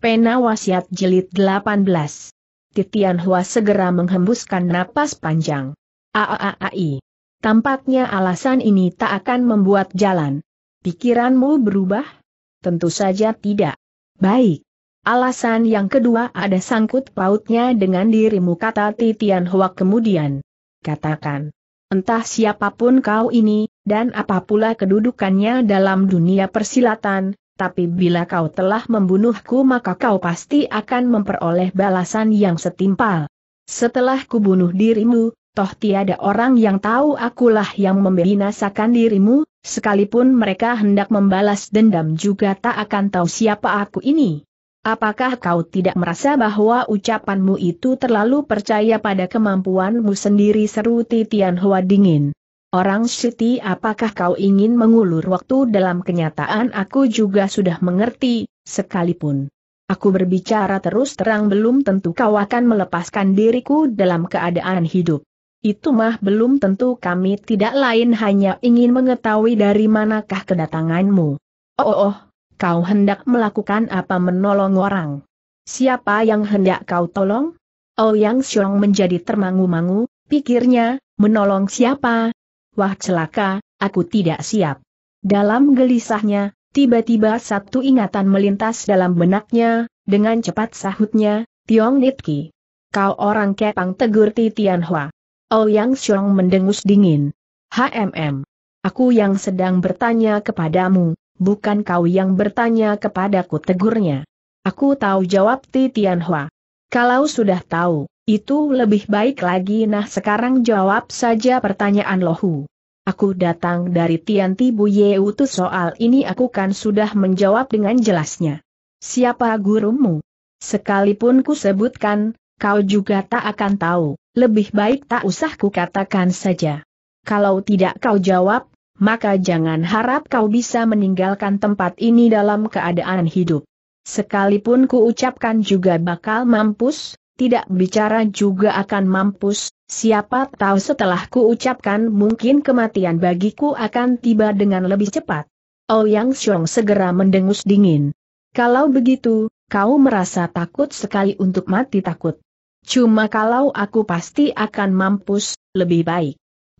Pena Wasiat Jilid 18. Titian Hua segera menghembuskan napas panjang. Aaai. Tampaknya alasan ini tak akan membuat jalan. Pikiranmu berubah? Tentu saja tidak. Baik. Alasan yang kedua ada sangkut pautnya dengan dirimu kata Titian Hua kemudian. Katakan. Entah siapapun kau ini, dan apa pula kedudukannya dalam dunia persilatan, tapi bila kau telah membunuhku maka kau pasti akan memperoleh balasan yang setimpal. Setelah kubunuh dirimu, toh tiada orang yang tahu akulah yang membinasakan dirimu, sekalipun mereka hendak membalas dendam juga tak akan tahu siapa aku ini. Apakah kau tidak merasa bahwa ucapanmu itu terlalu percaya pada kemampuanmu sendiri seru Titian Hua dingin? Orang Siti apakah kau ingin mengulur waktu dalam kenyataan aku juga sudah mengerti, sekalipun. Aku berbicara terus terang belum tentu kau akan melepaskan diriku dalam keadaan hidup. Itu mah belum tentu kami tidak lain hanya ingin mengetahui dari manakah kedatanganmu. Oh, oh, oh kau hendak melakukan apa menolong orang? Siapa yang hendak kau tolong? Oh Yang Xiong menjadi termangu-mangu, pikirnya, menolong siapa, wah celaka, aku tidak siap. Dalam gelisahnya, tiba-tiba satu ingatan melintas dalam benaknya, dengan cepat sahutnya, Tiong Nitki. Kau orang kepang tegur Titianhua. Tianhua. Oh Yang Xiong mendengus dingin. HMM. Aku yang sedang bertanya kepadamu, bukan kau yang bertanya kepadaku tegurnya. Aku tahu jawab Titianhua. Tianhua. Kalau sudah tahu, itu lebih baik lagi nah sekarang jawab saja pertanyaan lohu. Aku datang dari Tianti Bu Yeutu soal ini aku kan sudah menjawab dengan jelasnya. Siapa gurumu? Sekalipun ku sebutkan, kau juga tak akan tahu, lebih baik tak usah ku katakan saja. Kalau tidak kau jawab, maka jangan harap kau bisa meninggalkan tempat ini dalam keadaan hidup. Sekalipun ku ucapkan juga bakal mampus, tidak bicara juga akan mampus, siapa tahu setelah kuucapkan mungkin kematian bagiku akan tiba dengan lebih cepat. Oh Yang Xiong segera mendengus dingin. Kalau begitu, kau merasa takut sekali untuk mati takut. Cuma kalau aku pasti akan mampus, lebih baik.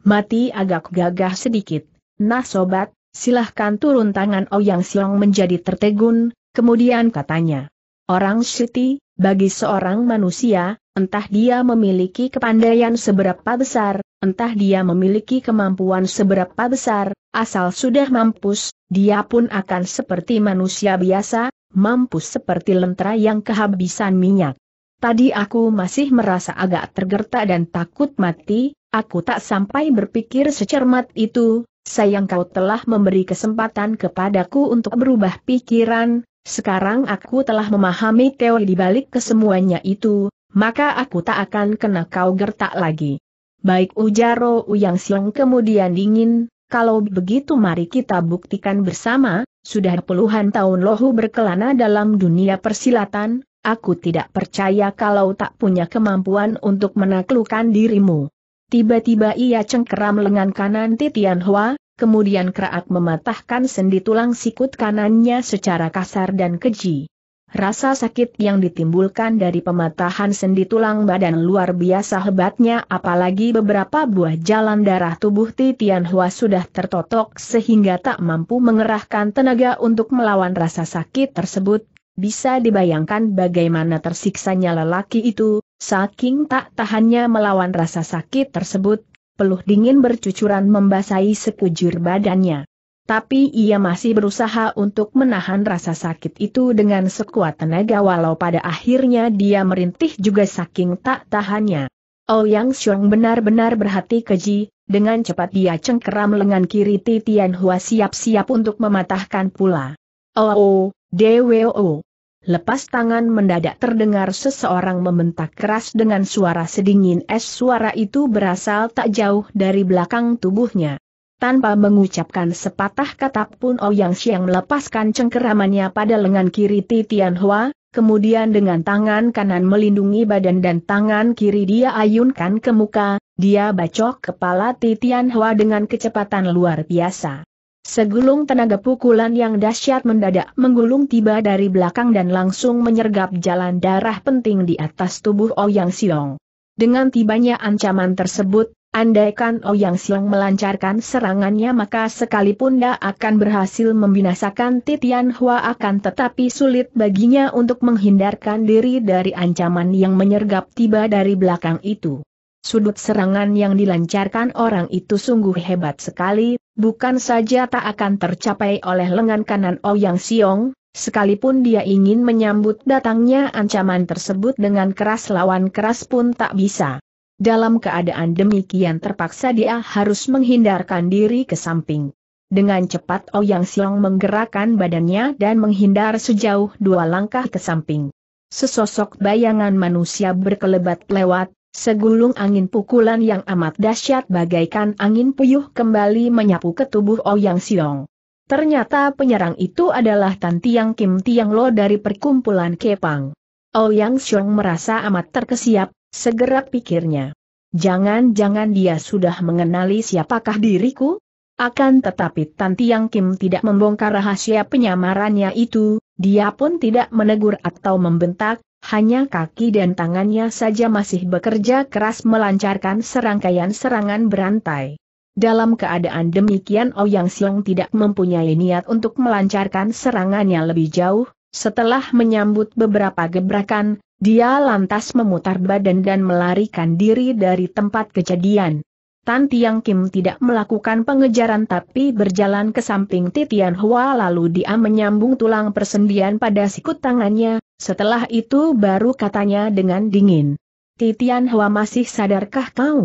Mati agak gagah sedikit. Nah sobat, silahkan turun tangan Oh Yang Xiong menjadi tertegun, kemudian katanya. Orang Siti, bagi seorang manusia, entah dia memiliki kepandaian seberapa besar, entah dia memiliki kemampuan seberapa besar, asal sudah mampus, dia pun akan seperti manusia biasa, mampus seperti lentera yang kehabisan minyak. Tadi aku masih merasa agak tergertak dan takut mati, aku tak sampai berpikir secermat itu, sayang kau telah memberi kesempatan kepadaku untuk berubah pikiran, sekarang aku telah memahami teori di balik kesemuanya itu, maka aku tak akan kena kau gertak lagi. Baik ujar Ou Yang Siang kemudian dingin, kalau begitu mari kita buktikan bersama, sudah puluhan tahun lohu berkelana dalam dunia persilatan, aku tidak percaya kalau tak punya kemampuan untuk menaklukkan dirimu. Tiba-tiba ia cengkeram lengan kanan Titian Hua, kemudian keraat mematahkan sendi tulang sikut kanannya secara kasar dan keji. Rasa sakit yang ditimbulkan dari pematahan sendi tulang badan luar biasa hebatnya apalagi beberapa buah jalan darah tubuh Titian Hua sudah tertotok sehingga tak mampu mengerahkan tenaga untuk melawan rasa sakit tersebut. Bisa dibayangkan bagaimana tersiksanya lelaki itu, saking tak tahannya melawan rasa sakit tersebut, peluh dingin bercucuran membasahi sekujur badannya. Tapi ia masih berusaha untuk menahan rasa sakit itu dengan sekuat tenaga walau pada akhirnya dia merintih juga saking tak tahannya. Oh, Yang Xiong benar-benar berhati keji, dengan cepat dia cengkeram lengan kiri Titian Hua siap-siap untuk mematahkan pula. Oh, oh, DWO. Lepas tangan mendadak terdengar seseorang membentak keras dengan suara sedingin es suara itu berasal tak jauh dari belakang tubuhnya. Tanpa mengucapkan sepatah kata pun Ouyang oh Xiang melepaskan cengkeramannya pada lengan kiri Titian Hua, kemudian dengan tangan kanan melindungi badan dan tangan kiri dia ayunkan ke muka, dia bacok kepala Titian Hua dengan kecepatan luar biasa. Segulung tenaga pukulan yang dahsyat mendadak menggulung tiba dari belakang dan langsung menyergap jalan darah penting di atas tubuh Ouyang oh Siong. Dengan tibanya ancaman tersebut, andaikan Ouyang oh Siong melancarkan serangannya maka sekalipun dia akan berhasil membinasakan Titian Hua akan tetapi sulit baginya untuk menghindarkan diri dari ancaman yang menyergap tiba dari belakang itu. Sudut serangan yang dilancarkan orang itu sungguh hebat sekali, bukan saja tak akan tercapai oleh lengan kanan Ouyang oh Siong, sekalipun dia ingin menyambut datangnya ancaman tersebut dengan keras lawan keras pun tak bisa. Dalam keadaan demikian terpaksa dia harus menghindarkan diri ke samping. Dengan cepat Ouyang oh Siong menggerakkan badannya dan menghindar sejauh dua langkah ke samping. Sesosok bayangan manusia berkelebat lewat, Segulung angin pukulan yang amat dahsyat bagaikan angin puyuh kembali menyapu ke tubuh Ouyang Siong. Ternyata penyerang itu adalah Tan Tiang Kim Tiang Lo dari perkumpulan Kepang. Ouyang Siong merasa amat terkesiap, segera pikirnya. Jangan-jangan dia sudah mengenali siapakah diriku? Akan tetapi Tan Tiang Kim tidak membongkar rahasia penyamarannya itu, dia pun tidak menegur atau membentak, hanya kaki dan tangannya saja masih bekerja keras melancarkan serangkaian serangan berantai. Dalam keadaan demikian Ouyang Xiong tidak mempunyai niat untuk melancarkan serangannya lebih jauh, setelah menyambut beberapa gebrakan, dia lantas memutar badan dan melarikan diri dari tempat kejadian. Tan Tiang Kim tidak melakukan pengejaran tapi berjalan ke samping Titian Hua lalu dia menyambung tulang persendian pada sikut tangannya, setelah itu baru katanya dengan dingin. Titian Hua masih sadarkah kau?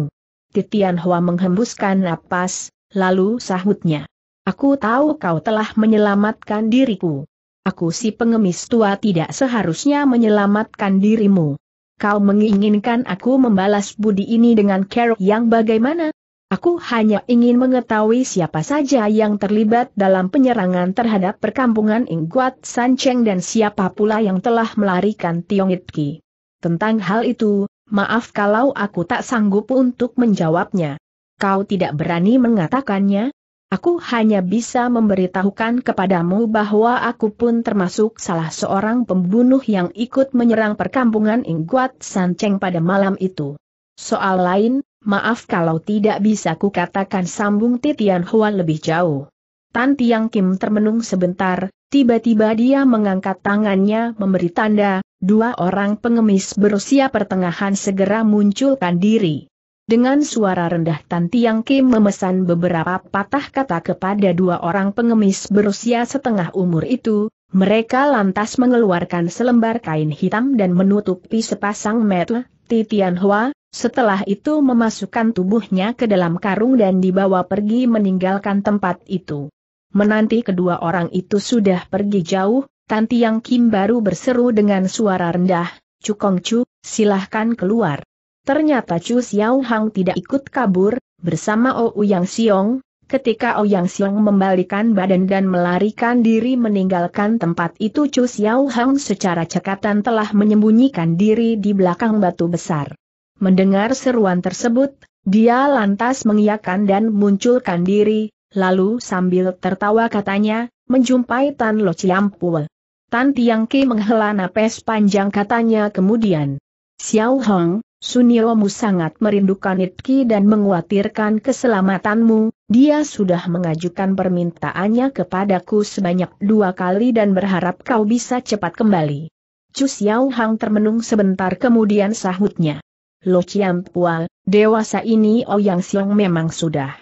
Titian Hua menghembuskan napas, lalu sahutnya. Aku tahu kau telah menyelamatkan diriku. Aku si pengemis tua tidak seharusnya menyelamatkan dirimu kau menginginkan aku membalas budi ini dengan kerok yang bagaimana? Aku hanya ingin mengetahui siapa saja yang terlibat dalam penyerangan terhadap perkampungan Ingguat Sancheng dan siapa pula yang telah melarikan Tiong Itki. Tentang hal itu, maaf kalau aku tak sanggup untuk menjawabnya. Kau tidak berani mengatakannya? Aku hanya bisa memberitahukan kepadamu bahwa aku pun termasuk salah seorang pembunuh yang ikut menyerang perkampungan Ingguat Sanceng pada malam itu. Soal lain, maaf kalau tidak bisa kukatakan sambung Titian Huan lebih jauh. Tan Tiang Kim termenung sebentar, tiba-tiba dia mengangkat tangannya memberi tanda, dua orang pengemis berusia pertengahan segera munculkan diri. Dengan suara rendah Tan Tiang Kim memesan beberapa patah kata kepada dua orang pengemis berusia setengah umur itu, mereka lantas mengeluarkan selembar kain hitam dan menutupi sepasang mata, Titian Hua, setelah itu memasukkan tubuhnya ke dalam karung dan dibawa pergi meninggalkan tempat itu. Menanti kedua orang itu sudah pergi jauh, Tan Tiang Kim baru berseru dengan suara rendah, Cukong Chu, silahkan keluar. Ternyata Chu Xiao Hang tidak ikut kabur, bersama Yang Xiong, ketika Yang Xiong membalikan badan dan melarikan diri meninggalkan tempat itu Chu Xiao Hang secara cekatan telah menyembunyikan diri di belakang batu besar. Mendengar seruan tersebut, dia lantas mengiakan dan munculkan diri, lalu sambil tertawa katanya, menjumpai Tan Lo Ciampul. Tan Tiangki menghela napas panjang katanya kemudian. Xiao Hong, Suniomu sangat merindukan Itki dan menguatirkan keselamatanmu, dia sudah mengajukan permintaannya kepadaku sebanyak dua kali dan berharap kau bisa cepat kembali. Chu Xiao Hang termenung sebentar kemudian sahutnya. Lo Chiam Pual, dewasa ini Ouyang oh Xiong memang sudah.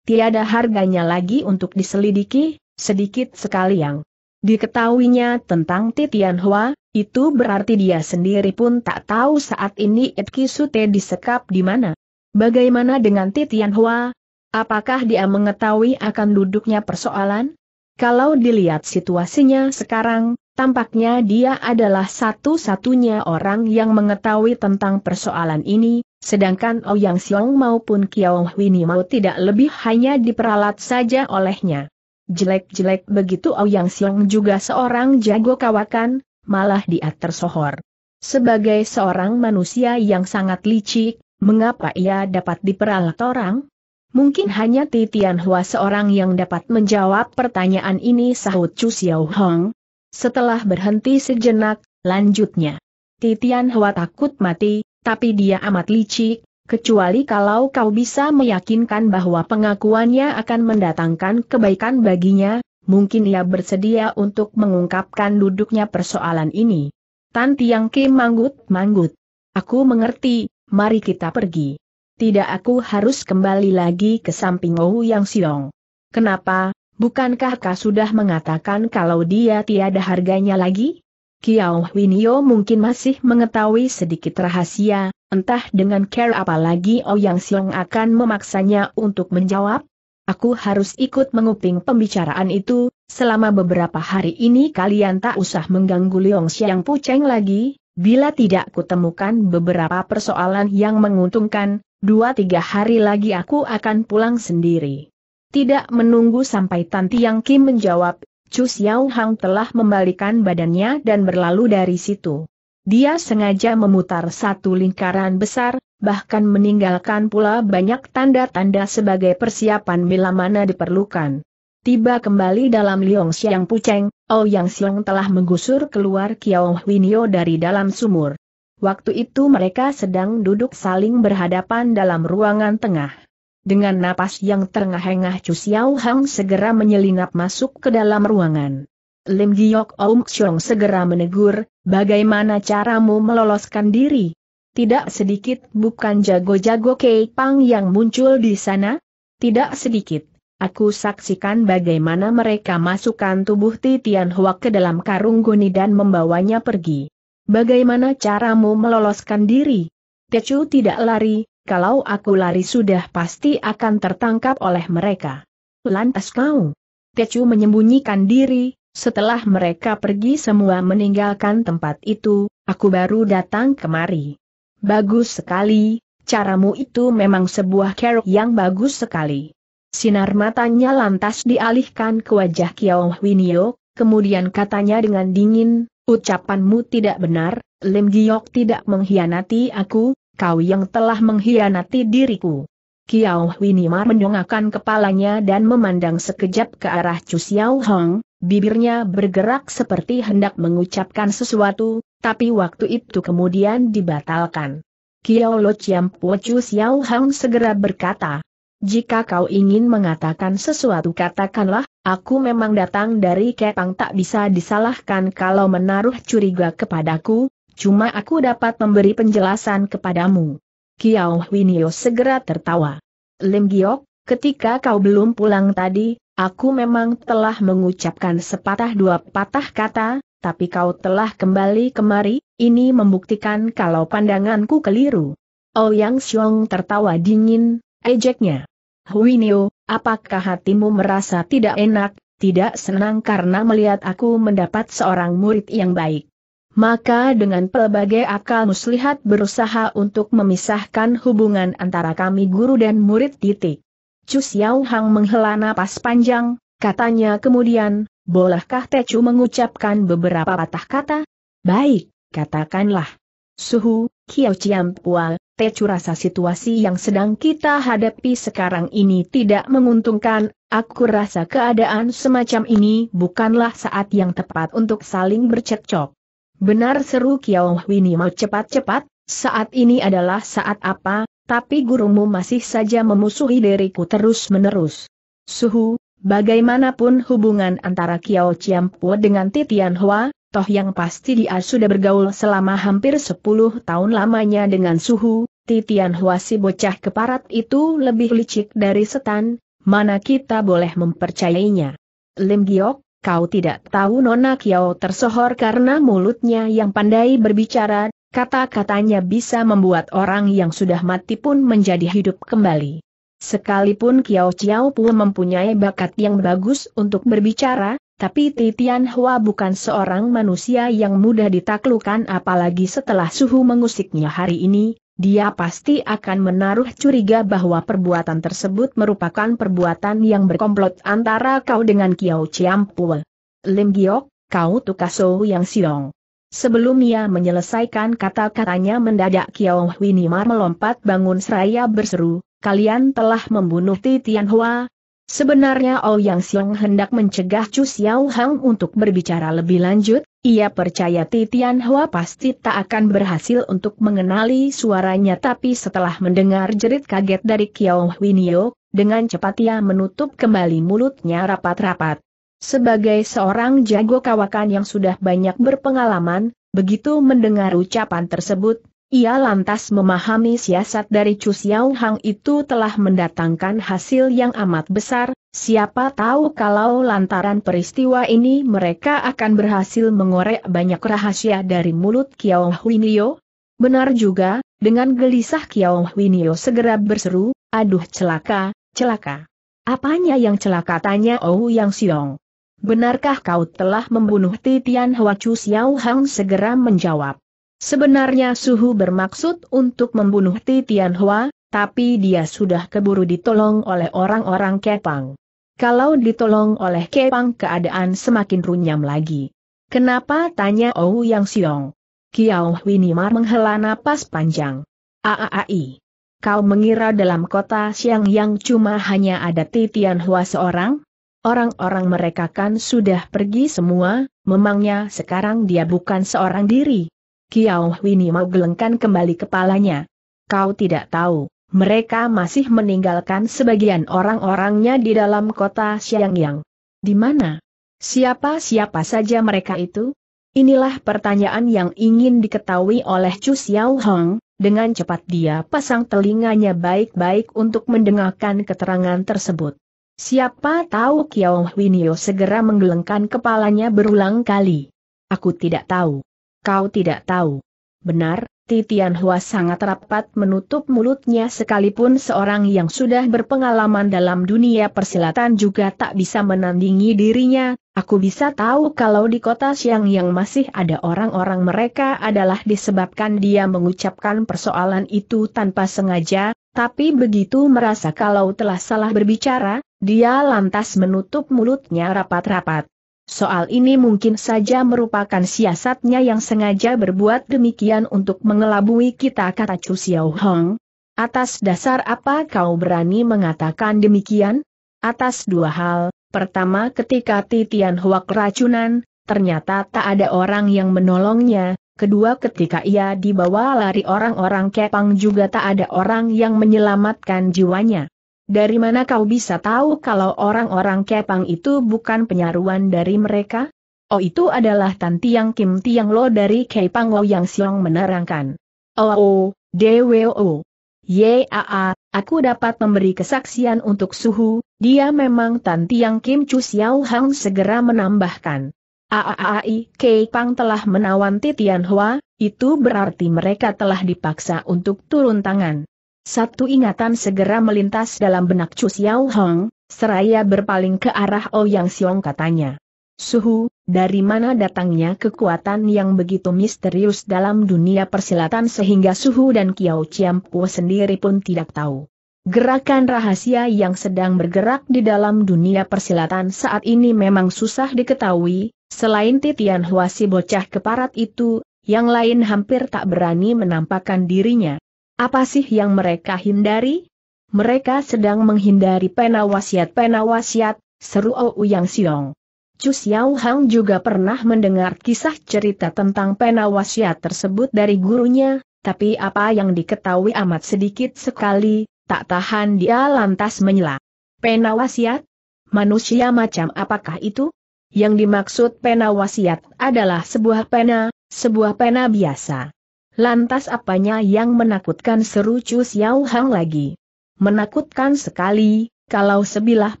Tiada harganya lagi untuk diselidiki, sedikit sekali yang Diketahuinya tentang Titian Hua, itu berarti dia sendiri pun tak tahu saat ini Itki Sute disekap di mana. Bagaimana dengan Titian Hua? Apakah dia mengetahui akan duduknya persoalan? Kalau dilihat situasinya sekarang, tampaknya dia adalah satu-satunya orang yang mengetahui tentang persoalan ini, sedangkan Ouyang oh Xiong maupun Kiao Ni mau tidak lebih hanya diperalat saja olehnya. Jelek-jelek begitu Ouyang Siang juga seorang jago kawakan, malah dia tersohor. Sebagai seorang manusia yang sangat licik, mengapa ia dapat diperalat orang? Mungkin hanya Titian Hua seorang yang dapat menjawab pertanyaan ini sahut Chu Xiao Hong. Setelah berhenti sejenak, lanjutnya. Titian Hua takut mati, tapi dia amat licik, kecuali kalau kau bisa meyakinkan bahwa pengakuannya akan mendatangkan kebaikan baginya, mungkin ia bersedia untuk mengungkapkan duduknya persoalan ini. Tan Tiang Ki manggut-manggut. Aku mengerti, mari kita pergi. Tidak aku harus kembali lagi ke samping Ou Yang Siong. Kenapa, bukankah kau sudah mengatakan kalau dia tiada harganya lagi? Kiao Winio mungkin masih mengetahui sedikit rahasia, entah dengan care apalagi Ouyang oh Xiong akan memaksanya untuk menjawab. Aku harus ikut menguping pembicaraan itu, selama beberapa hari ini kalian tak usah mengganggu Leong Siang Puceng lagi, bila tidak kutemukan beberapa persoalan yang menguntungkan, dua tiga hari lagi aku akan pulang sendiri. Tidak menunggu sampai Tanti Yang Kim menjawab, Chu Xiao Hang telah membalikan badannya dan berlalu dari situ. Dia sengaja memutar satu lingkaran besar, bahkan meninggalkan pula banyak tanda-tanda sebagai persiapan bila mana diperlukan. Tiba kembali dalam Liong Xiang Puceng, Oh Yang Xiong telah menggusur keluar Kiao Winio dari dalam sumur. Waktu itu mereka sedang duduk saling berhadapan dalam ruangan tengah. Dengan napas yang terengah-engah Chu Xiao Hang segera menyelinap masuk ke dalam ruangan. Lim Giok Om Xiong segera menegur, bagaimana caramu meloloskan diri? Tidak sedikit bukan jago-jago Kei Pang yang muncul di sana? Tidak sedikit. Aku saksikan bagaimana mereka masukkan tubuh Titian Hua ke dalam karung goni dan membawanya pergi. Bagaimana caramu meloloskan diri? Tecu tidak lari, kalau aku lari sudah pasti akan tertangkap oleh mereka. Lantas kau? Tecu menyembunyikan diri, setelah mereka pergi semua meninggalkan tempat itu, aku baru datang kemari. Bagus sekali, caramu itu memang sebuah kerok yang bagus sekali. Sinar matanya lantas dialihkan ke wajah Kiao Winio, kemudian katanya dengan dingin, ucapanmu tidak benar, Lim Giok tidak mengkhianati aku, kau yang telah mengkhianati diriku. Kiao Winimar menyongakkan kepalanya dan memandang sekejap ke arah Chu Xiao Hong, bibirnya bergerak seperti hendak mengucapkan sesuatu, tapi waktu itu kemudian dibatalkan. Kiao Lo Chiam Po Chu Xiao Hong segera berkata, jika kau ingin mengatakan sesuatu katakanlah, aku memang datang dari Kepang tak bisa disalahkan kalau menaruh curiga kepadaku, Cuma aku dapat memberi penjelasan kepadamu. Kiao Winio segera tertawa. Lim Giok, ketika kau belum pulang tadi, aku memang telah mengucapkan sepatah dua patah kata, tapi kau telah kembali kemari, ini membuktikan kalau pandanganku keliru. Ouyang oh Xiong tertawa dingin, ejeknya. Winio, apakah hatimu merasa tidak enak, tidak senang karena melihat aku mendapat seorang murid yang baik? Maka dengan pelbagai akal muslihat berusaha untuk memisahkan hubungan antara kami guru dan murid titik. Chu Xiao Hang menghela napas panjang, katanya kemudian, bolehkah Techu mengucapkan beberapa patah kata? Baik, katakanlah. Suhu, Kiao Chiam Pua, Techu rasa situasi yang sedang kita hadapi sekarang ini tidak menguntungkan, aku rasa keadaan semacam ini bukanlah saat yang tepat untuk saling bercekcok. Benar seru Kiao mau cepat-cepat, saat ini adalah saat apa, tapi gurumu masih saja memusuhi diriku terus-menerus. Suhu, bagaimanapun hubungan antara Kiao Chiampu dengan Titian Hua, toh yang pasti dia sudah bergaul selama hampir 10 tahun lamanya dengan Suhu, Titian Hua si bocah keparat itu lebih licik dari setan, mana kita boleh mempercayainya. Lim Giok, Kau tidak tahu Nona Kiao tersohor karena mulutnya yang pandai berbicara, kata-katanya bisa membuat orang yang sudah mati pun menjadi hidup kembali. Sekalipun Kiao Chiao pun mempunyai bakat yang bagus untuk berbicara, tapi Titian Hua bukan seorang manusia yang mudah ditaklukan apalagi setelah suhu mengusiknya hari ini, dia pasti akan menaruh curiga bahwa perbuatan tersebut merupakan perbuatan yang berkomplot antara kau dengan Kiao Chiampul. Lim Giok, kau tukaso yang silong. Sebelum ia menyelesaikan kata-katanya mendadak Kiao Winimar melompat bangun seraya berseru, kalian telah membunuh Titian Hua, Sebenarnya Ouyang Xiong hendak mencegah Chu Xiao Hang untuk berbicara lebih lanjut, ia percaya Titian Hua pasti tak akan berhasil untuk mengenali suaranya tapi setelah mendengar jerit kaget dari Kiao Winio, dengan cepat ia menutup kembali mulutnya rapat-rapat. Sebagai seorang jago kawakan yang sudah banyak berpengalaman, begitu mendengar ucapan tersebut, ia lantas memahami siasat dari Chu Xiao Hang itu telah mendatangkan hasil yang amat besar, siapa tahu kalau lantaran peristiwa ini mereka akan berhasil mengorek banyak rahasia dari mulut Kiao Huinio. Benar juga, dengan gelisah Kiao Huinio segera berseru, aduh celaka, celaka. Apanya yang celaka tanya Ou Yang Siong. Benarkah kau telah membunuh Titian Hua Chu Xiao Hang segera menjawab. Sebenarnya Suhu bermaksud untuk membunuh Ti Tianhua, tapi dia sudah keburu ditolong oleh orang-orang Kepang. Kalau ditolong oleh Kepang keadaan semakin runyam lagi. Kenapa tanya Ou Yang Xiong? Kiao Winimar menghela napas panjang. Aaai. Kau mengira dalam kota Siang yang cuma hanya ada Ti Tianhua seorang? Orang-orang mereka kan sudah pergi semua, memangnya sekarang dia bukan seorang diri. Kiao mau gelengkan kembali kepalanya. Kau tidak tahu, mereka masih meninggalkan sebagian orang-orangnya di dalam kota Xiangyang. Di mana? Siapa-siapa saja mereka itu? Inilah pertanyaan yang ingin diketahui oleh Chu Xiao Hong, dengan cepat dia pasang telinganya baik-baik untuk mendengarkan keterangan tersebut. Siapa tahu Kiao Winio segera menggelengkan kepalanya berulang kali. Aku tidak tahu. Kau tidak tahu. Benar, Titian Hua sangat rapat menutup mulutnya sekalipun seorang yang sudah berpengalaman dalam dunia persilatan juga tak bisa menandingi dirinya, aku bisa tahu kalau di kota Siang yang masih ada orang-orang mereka adalah disebabkan dia mengucapkan persoalan itu tanpa sengaja, tapi begitu merasa kalau telah salah berbicara, dia lantas menutup mulutnya rapat-rapat. Soal ini mungkin saja merupakan siasatnya yang sengaja berbuat demikian untuk mengelabui kita kata Chu Xiao Hong. Atas dasar apa kau berani mengatakan demikian? Atas dua hal, pertama ketika Titian Hua keracunan, ternyata tak ada orang yang menolongnya, kedua ketika ia dibawa lari orang-orang kepang juga tak ada orang yang menyelamatkan jiwanya. Dari mana kau bisa tahu kalau orang-orang Kepang itu bukan penyaruan dari mereka? Oh itu adalah Tan Tiang Kim Tiang Lo dari Kepang Wo Yang Siong menerangkan. Oh, oh DWO. YAA, aku dapat memberi kesaksian untuk Suhu, dia memang Tan Tiang Kim Chu Xiao Hang segera menambahkan. AAAI Kepang telah menawan Titian Hua, itu berarti mereka telah dipaksa untuk turun tangan. Satu ingatan segera melintas dalam benak Chu Xiao Hong, seraya berpaling ke arah Ouyang oh Xiong katanya. Suhu, dari mana datangnya kekuatan yang begitu misterius dalam dunia persilatan sehingga Suhu dan Kiao Chiam Chiampu sendiri pun tidak tahu. Gerakan rahasia yang sedang bergerak di dalam dunia persilatan saat ini memang susah diketahui, selain Titian Huasi bocah keparat itu, yang lain hampir tak berani menampakkan dirinya. Apa sih yang mereka hindari? Mereka sedang menghindari pena wasiat. Pena wasiat, seru Ou Yang Siong. Chu Xiao Hang juga pernah mendengar kisah cerita tentang pena wasiat tersebut dari gurunya, tapi apa yang diketahui amat sedikit sekali, tak tahan dia lantas menyela. Pena wasiat? Manusia macam apakah itu? Yang dimaksud pena wasiat adalah sebuah pena, sebuah pena biasa. Lantas apanya yang menakutkan seru Chu Xiao Hang lagi? Menakutkan sekali, kalau sebilah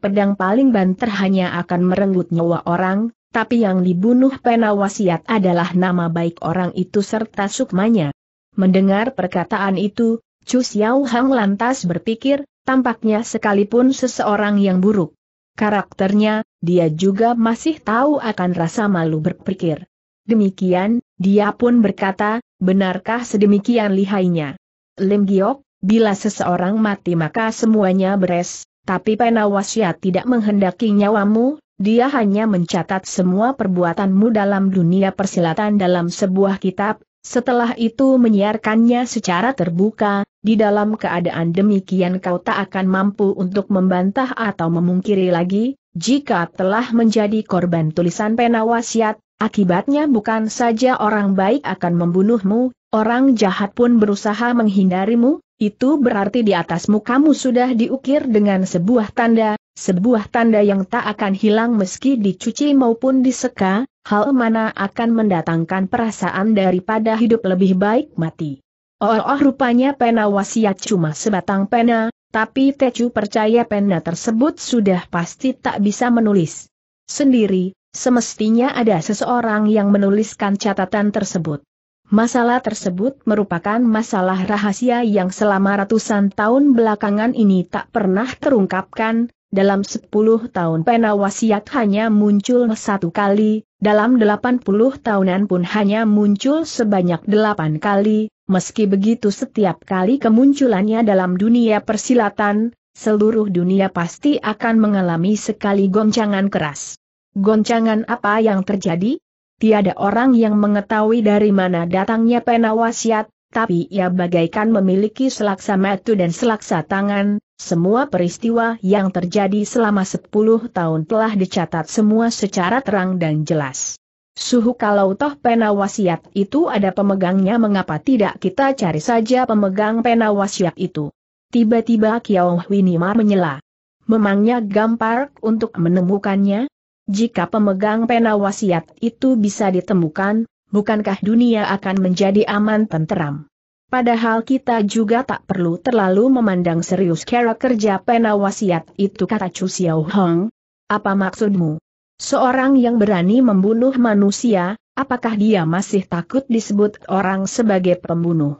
pedang paling banter hanya akan merenggut nyawa orang, tapi yang dibunuh penawasiat adalah nama baik orang itu serta sukmanya. Mendengar perkataan itu, Chu Xiao Hang lantas berpikir, tampaknya sekalipun seseorang yang buruk karakternya, dia juga masih tahu akan rasa malu berpikir. Demikian, dia pun berkata, benarkah sedemikian lihainya? Lim Giok, bila seseorang mati maka semuanya beres, tapi penawasya tidak menghendaki nyawamu, dia hanya mencatat semua perbuatanmu dalam dunia persilatan dalam sebuah kitab, setelah itu menyiarkannya secara terbuka, di dalam keadaan demikian kau tak akan mampu untuk membantah atau memungkiri lagi, jika telah menjadi korban tulisan penawasiat, Akibatnya bukan saja orang baik akan membunuhmu, orang jahat pun berusaha menghindarimu, itu berarti di atasmu kamu sudah diukir dengan sebuah tanda, sebuah tanda yang tak akan hilang meski dicuci maupun diseka, hal mana akan mendatangkan perasaan daripada hidup lebih baik mati. Oh, oh rupanya pena wasiat cuma sebatang pena, tapi Tecu percaya pena tersebut sudah pasti tak bisa menulis. Sendiri, Semestinya ada seseorang yang menuliskan catatan tersebut. Masalah tersebut merupakan masalah rahasia yang selama ratusan tahun belakangan ini tak pernah terungkapkan, dalam 10 tahun pena wasiat hanya muncul satu kali, dalam 80 tahunan pun hanya muncul sebanyak 8 kali, meski begitu setiap kali kemunculannya dalam dunia persilatan, seluruh dunia pasti akan mengalami sekali goncangan keras. Goncangan apa yang terjadi? Tiada orang yang mengetahui dari mana datangnya pena wasiat, tapi ia bagaikan memiliki selaksa metu dan selaksa tangan, semua peristiwa yang terjadi selama 10 tahun telah dicatat semua secara terang dan jelas. Suhu kalau toh pena wasiat itu ada pemegangnya mengapa tidak kita cari saja pemegang pena wasiat itu. Tiba-tiba Kiao Winimar menyela. Memangnya gampar untuk menemukannya? Jika pemegang pena wasiat itu bisa ditemukan, bukankah dunia akan menjadi aman tenteram? Padahal kita juga tak perlu terlalu memandang serius cara kerja pena wasiat itu kata Chu Xiao Hong. Apa maksudmu? Seorang yang berani membunuh manusia, apakah dia masih takut disebut orang sebagai pembunuh?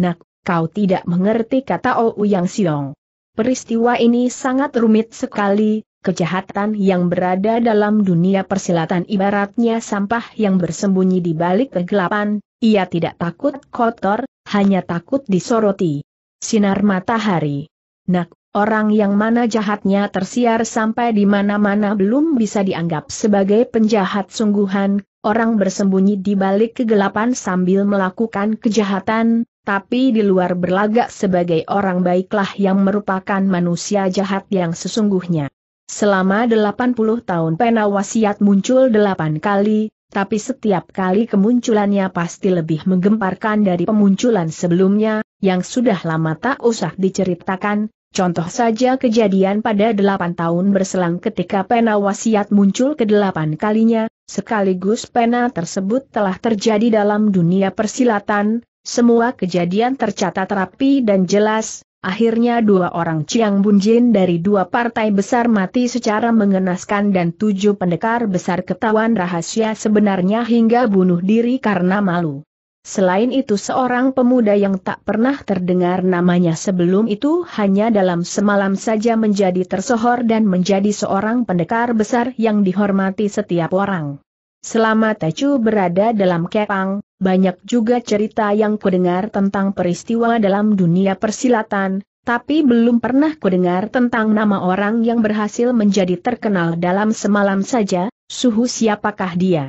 Nak, kau tidak mengerti kata Ouyang Xiong. Peristiwa ini sangat rumit sekali, Kejahatan yang berada dalam dunia persilatan ibaratnya sampah yang bersembunyi di balik kegelapan, ia tidak takut kotor, hanya takut disoroti. Sinar matahari. Nak, orang yang mana jahatnya tersiar sampai di mana-mana belum bisa dianggap sebagai penjahat sungguhan, orang bersembunyi di balik kegelapan sambil melakukan kejahatan, tapi di luar berlagak sebagai orang baiklah yang merupakan manusia jahat yang sesungguhnya. Selama 80 tahun pena wasiat muncul 8 kali, tapi setiap kali kemunculannya pasti lebih menggemparkan dari pemunculan sebelumnya, yang sudah lama tak usah diceritakan, contoh saja kejadian pada 8 tahun berselang ketika pena wasiat muncul ke 8 kalinya, sekaligus pena tersebut telah terjadi dalam dunia persilatan, semua kejadian tercatat rapi dan jelas, Akhirnya dua orang Chiang Bunjin dari dua partai besar mati secara mengenaskan dan tujuh pendekar besar ketahuan rahasia sebenarnya hingga bunuh diri karena malu. Selain itu seorang pemuda yang tak pernah terdengar namanya sebelum itu hanya dalam semalam saja menjadi tersohor dan menjadi seorang pendekar besar yang dihormati setiap orang. Selama Tecu berada dalam kepang, banyak juga cerita yang kudengar tentang peristiwa dalam dunia persilatan, tapi belum pernah kudengar tentang nama orang yang berhasil menjadi terkenal dalam semalam saja, suhu siapakah dia.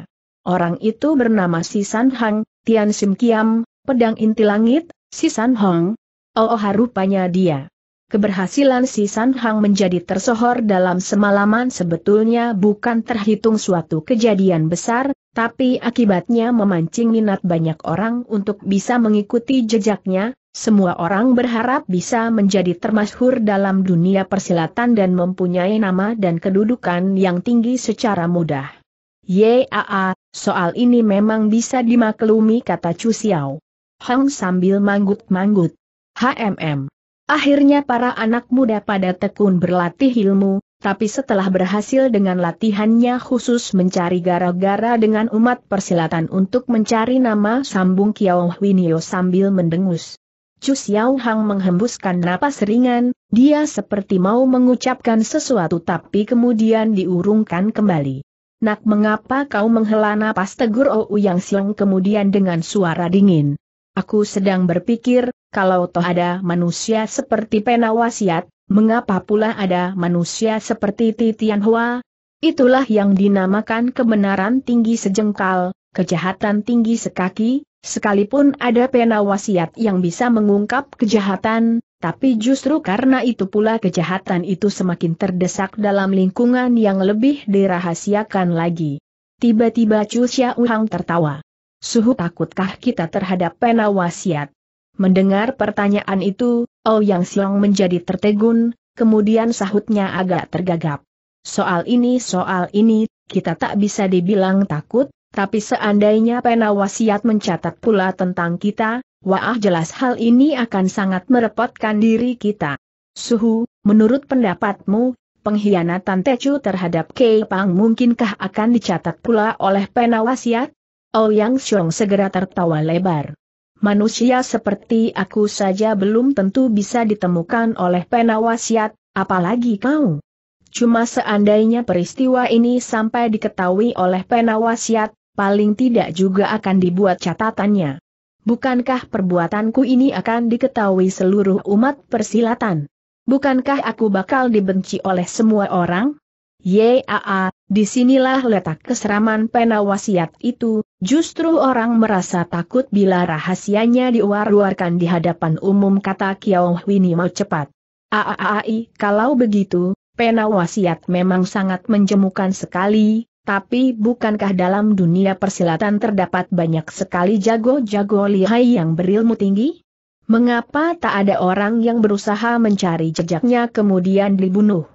Orang itu bernama Si San Hang, Tian Sim Kiam, Pedang Inti Langit, Si San Hong. Oh, oh rupanya dia. Keberhasilan Si San Hang menjadi tersohor dalam semalaman sebetulnya bukan terhitung suatu kejadian besar, tapi akibatnya memancing minat banyak orang untuk bisa mengikuti jejaknya, semua orang berharap bisa menjadi termasyhur dalam dunia persilatan dan mempunyai nama dan kedudukan yang tinggi secara mudah. Yaa, soal ini memang bisa dimaklumi kata Chu Xiao. Hang sambil manggut-manggut. HMM. Akhirnya para anak muda pada tekun berlatih ilmu, tapi setelah berhasil dengan latihannya khusus mencari gara-gara dengan umat persilatan untuk mencari nama sambung Kiao Winio sambil mendengus. Chu Xiao Hang menghembuskan napas ringan, dia seperti mau mengucapkan sesuatu tapi kemudian diurungkan kembali. Nak mengapa kau menghela napas tegur Ou Yang Siang kemudian dengan suara dingin. Aku sedang berpikir, kalau toh ada manusia seperti penawasiat, mengapa pula ada manusia seperti Titian Hua? Itulah yang dinamakan kebenaran tinggi sejengkal, kejahatan tinggi sekaki, sekalipun ada penawasiat yang bisa mengungkap kejahatan, tapi justru karena itu pula kejahatan itu semakin terdesak dalam lingkungan yang lebih dirahasiakan lagi. Tiba-tiba Chu Xiaohang tertawa. Suhu takutkah kita terhadap pena wasiat? Mendengar pertanyaan itu, Oh Yang Siang menjadi tertegun, kemudian sahutnya agak tergagap. Soal ini soal ini, kita tak bisa dibilang takut, tapi seandainya pena wasiat mencatat pula tentang kita, wah jelas hal ini akan sangat merepotkan diri kita. Suhu, menurut pendapatmu, pengkhianatan Teju terhadap Kei Pang mungkinkah akan dicatat pula oleh pena wasiat? Ouyang Xiong segera tertawa lebar. Manusia seperti aku saja belum tentu bisa ditemukan oleh penawasiat, apalagi kau. Cuma seandainya peristiwa ini sampai diketahui oleh penawasiat, paling tidak juga akan dibuat catatannya. Bukankah perbuatanku ini akan diketahui seluruh umat persilatan? Bukankah aku bakal dibenci oleh semua orang? Yaa, disinilah letak keseraman pena wasiat itu, justru orang merasa takut bila rahasianya diuar-uarkan di hadapan umum kata Kiao Hwini mau cepat. Aaai, kalau begitu, pena wasiat memang sangat menjemukan sekali, tapi bukankah dalam dunia persilatan terdapat banyak sekali jago-jago lihai yang berilmu tinggi? Mengapa tak ada orang yang berusaha mencari jejaknya kemudian dibunuh?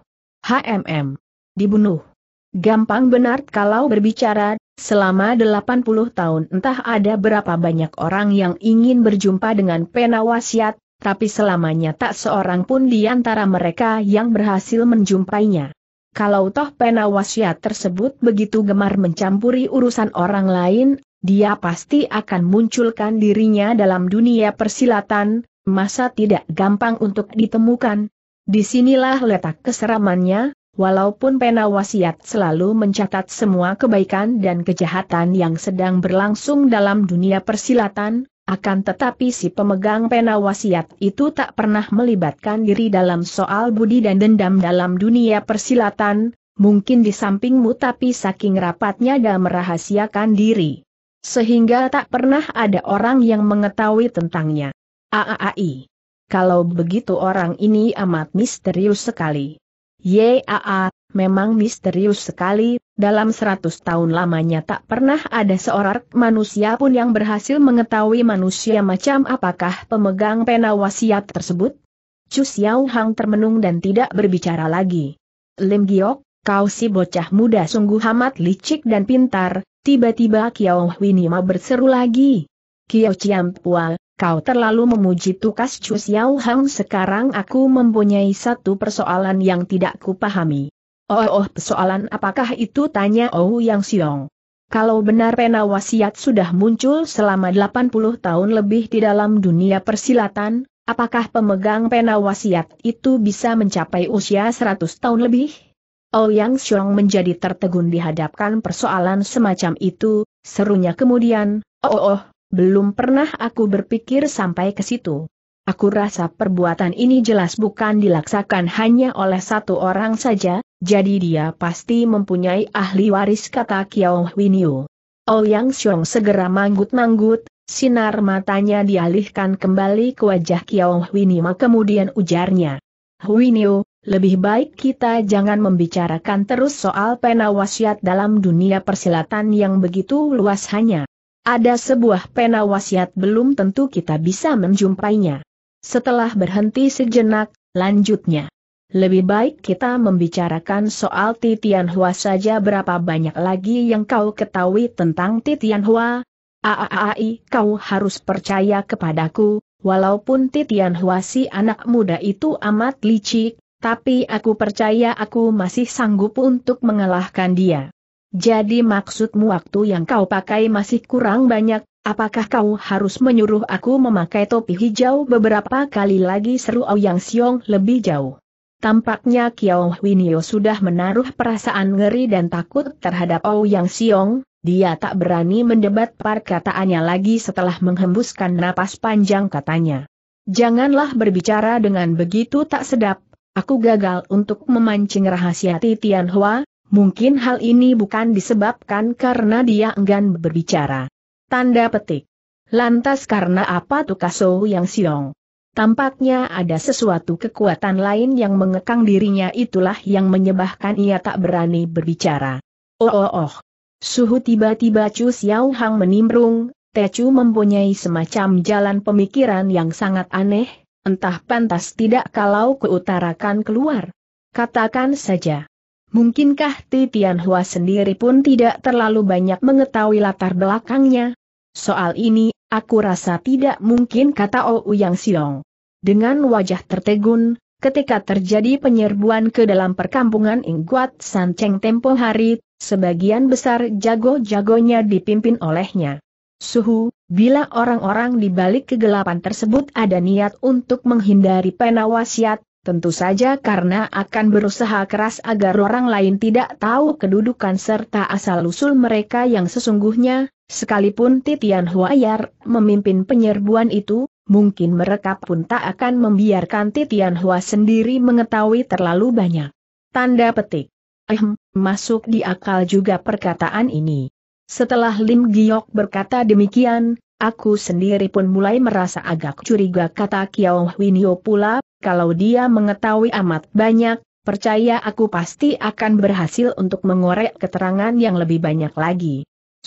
HMM dibunuh. Gampang benar kalau berbicara, selama 80 tahun entah ada berapa banyak orang yang ingin berjumpa dengan pena wasiat, tapi selamanya tak seorang pun di antara mereka yang berhasil menjumpainya. Kalau toh pena wasiat tersebut begitu gemar mencampuri urusan orang lain, dia pasti akan munculkan dirinya dalam dunia persilatan, masa tidak gampang untuk ditemukan. Disinilah letak keseramannya, Walaupun pena wasiat selalu mencatat semua kebaikan dan kejahatan yang sedang berlangsung dalam dunia persilatan, akan tetapi si pemegang pena wasiat itu tak pernah melibatkan diri dalam soal budi dan dendam dalam dunia persilatan, mungkin di sampingmu tapi saking rapatnya dan merahasiakan diri. Sehingga tak pernah ada orang yang mengetahui tentangnya. Aai, Kalau begitu orang ini amat misterius sekali. Yaa, memang misterius sekali, dalam seratus tahun lamanya tak pernah ada seorang manusia pun yang berhasil mengetahui manusia macam apakah pemegang pena wasiat tersebut. Chu Xiao Hang termenung dan tidak berbicara lagi. Lim Giok, kau si bocah muda sungguh amat licik dan pintar, tiba-tiba Kiao Winima berseru lagi. Kiao Chiam Pua, kau terlalu memuji tukas Chu Xiao Hang sekarang aku mempunyai satu persoalan yang tidak kupahami. Oh, oh persoalan apakah itu tanya Oh Yang Siong. Kalau benar pena wasiat sudah muncul selama 80 tahun lebih di dalam dunia persilatan, apakah pemegang pena wasiat itu bisa mencapai usia 100 tahun lebih? Oh Yang Siong menjadi tertegun dihadapkan persoalan semacam itu, serunya kemudian, oh oh, oh belum pernah aku berpikir sampai ke situ. Aku rasa perbuatan ini jelas bukan dilaksakan hanya oleh satu orang saja, jadi dia pasti mempunyai ahli waris kata Kiao Winio. Ouyang Xiong segera manggut-manggut, sinar matanya dialihkan kembali ke wajah Kiao Winyu kemudian ujarnya. Winio, lebih baik kita jangan membicarakan terus soal pena wasiat dalam dunia persilatan yang begitu luas hanya. Ada sebuah pena wasiat belum tentu kita bisa menjumpainya. Setelah berhenti sejenak, lanjutnya. Lebih baik kita membicarakan soal Titian Hua saja berapa banyak lagi yang kau ketahui tentang Titian Hua. Aaai, kau harus percaya kepadaku, walaupun Titian Hua si anak muda itu amat licik, tapi aku percaya aku masih sanggup untuk mengalahkan dia. Jadi maksudmu waktu yang kau pakai masih kurang banyak, apakah kau harus menyuruh aku memakai topi hijau beberapa kali lagi seru Yang Siong lebih jauh. Tampaknya Kiao Winio sudah menaruh perasaan ngeri dan takut terhadap Yang Siong, dia tak berani mendebat perkataannya lagi setelah menghembuskan napas panjang katanya. Janganlah berbicara dengan begitu tak sedap, aku gagal untuk memancing rahasia Titian Hua, mungkin hal ini bukan disebabkan karena dia enggan berbicara. Tanda petik. Lantas karena apa Tukaso yang siong? Tampaknya ada sesuatu kekuatan lain yang mengekang dirinya itulah yang menyebabkan ia tak berani berbicara. Oh oh oh. Suhu tiba-tiba Chu Xiao Hang menimbrung, Chu mempunyai semacam jalan pemikiran yang sangat aneh, entah pantas tidak kalau keutarakan keluar. Katakan saja. Mungkinkah Ti Hua sendiri pun tidak terlalu banyak mengetahui latar belakangnya? Soal ini, aku rasa tidak mungkin kata Ou Yang Siong. Dengan wajah tertegun, ketika terjadi penyerbuan ke dalam perkampungan Ingguat Sanceng tempo hari, sebagian besar jago-jagonya dipimpin olehnya. Suhu, bila orang-orang di balik kegelapan tersebut ada niat untuk menghindari penawasiat, Tentu saja karena akan berusaha keras agar orang lain tidak tahu kedudukan serta asal-usul mereka yang sesungguhnya, sekalipun Titian Huayar memimpin penyerbuan itu, mungkin mereka pun tak akan membiarkan Titian Hua sendiri mengetahui terlalu banyak. Tanda petik. Ehm, masuk di akal juga perkataan ini. Setelah Lim Giok berkata demikian, Aku sendiri pun mulai merasa agak curiga kata Kiao Winio pula, kalau dia mengetahui amat banyak, percaya aku pasti akan berhasil untuk mengorek keterangan yang lebih banyak lagi.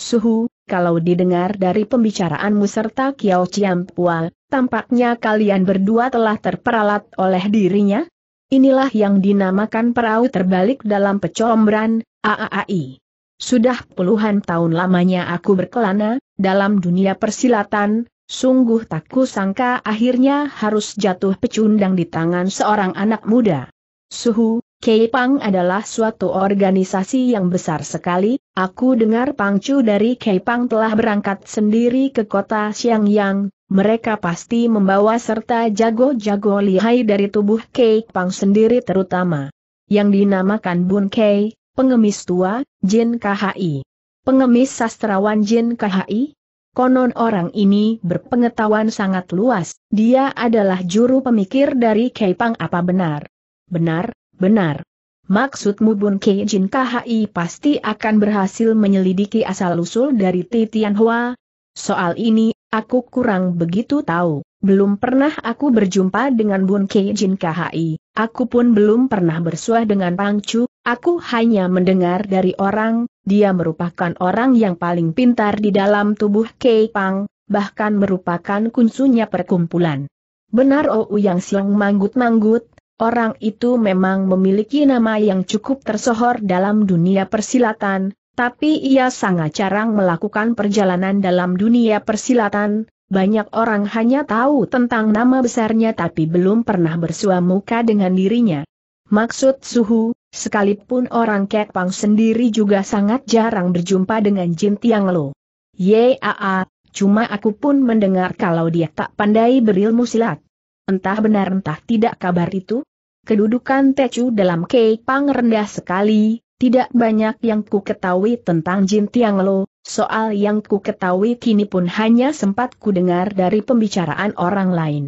Suhu, kalau didengar dari pembicaraanmu serta Kiao Chiampua, tampaknya kalian berdua telah terperalat oleh dirinya? Inilah yang dinamakan perahu terbalik dalam pecombran, AAAI. Sudah puluhan tahun lamanya aku berkelana, dalam dunia persilatan, Sungguh tak kusangka akhirnya harus jatuh pecundang di tangan seorang anak muda. Suhu, Keipang adalah suatu organisasi yang besar sekali, aku dengar Pangcu dari Keipang telah berangkat sendiri ke kota Xiangyang, mereka pasti membawa serta jago-jago lihai dari tubuh Keipang sendiri terutama. Yang dinamakan Bun Kei, pengemis tua, Jin KHI. Pengemis sastrawan Jin KHI, Konon orang ini berpengetahuan sangat luas, dia adalah juru pemikir dari Kepang. apa benar? Benar, benar. Maksudmu Bun Jin KHI pasti akan berhasil menyelidiki asal-usul dari Titian Hua? Soal ini, aku kurang begitu tahu. Belum pernah aku berjumpa dengan Bun Jin KHI, aku pun belum pernah bersuah dengan Pang Chu. aku hanya mendengar dari orang, dia merupakan orang yang paling pintar di dalam tubuh Kei Pang, bahkan merupakan kunsunya perkumpulan. Benar Ou Yang Siang manggut-manggut, orang itu memang memiliki nama yang cukup tersohor dalam dunia persilatan, tapi ia sangat jarang melakukan perjalanan dalam dunia persilatan, banyak orang hanya tahu tentang nama besarnya tapi belum pernah bersua muka dengan dirinya. Maksud Suhu, sekalipun orang Kepang sendiri juga sangat jarang berjumpa dengan Jin Tiang Lo. Yaa, cuma aku pun mendengar kalau dia tak pandai berilmu silat. Entah benar entah tidak kabar itu. Kedudukan Techu dalam Kek Kepang rendah sekali, tidak banyak yang ku ketahui tentang Jin Tiang Lo, Soal yang ku ketahui kini pun hanya sempat ku dengar dari pembicaraan orang lain.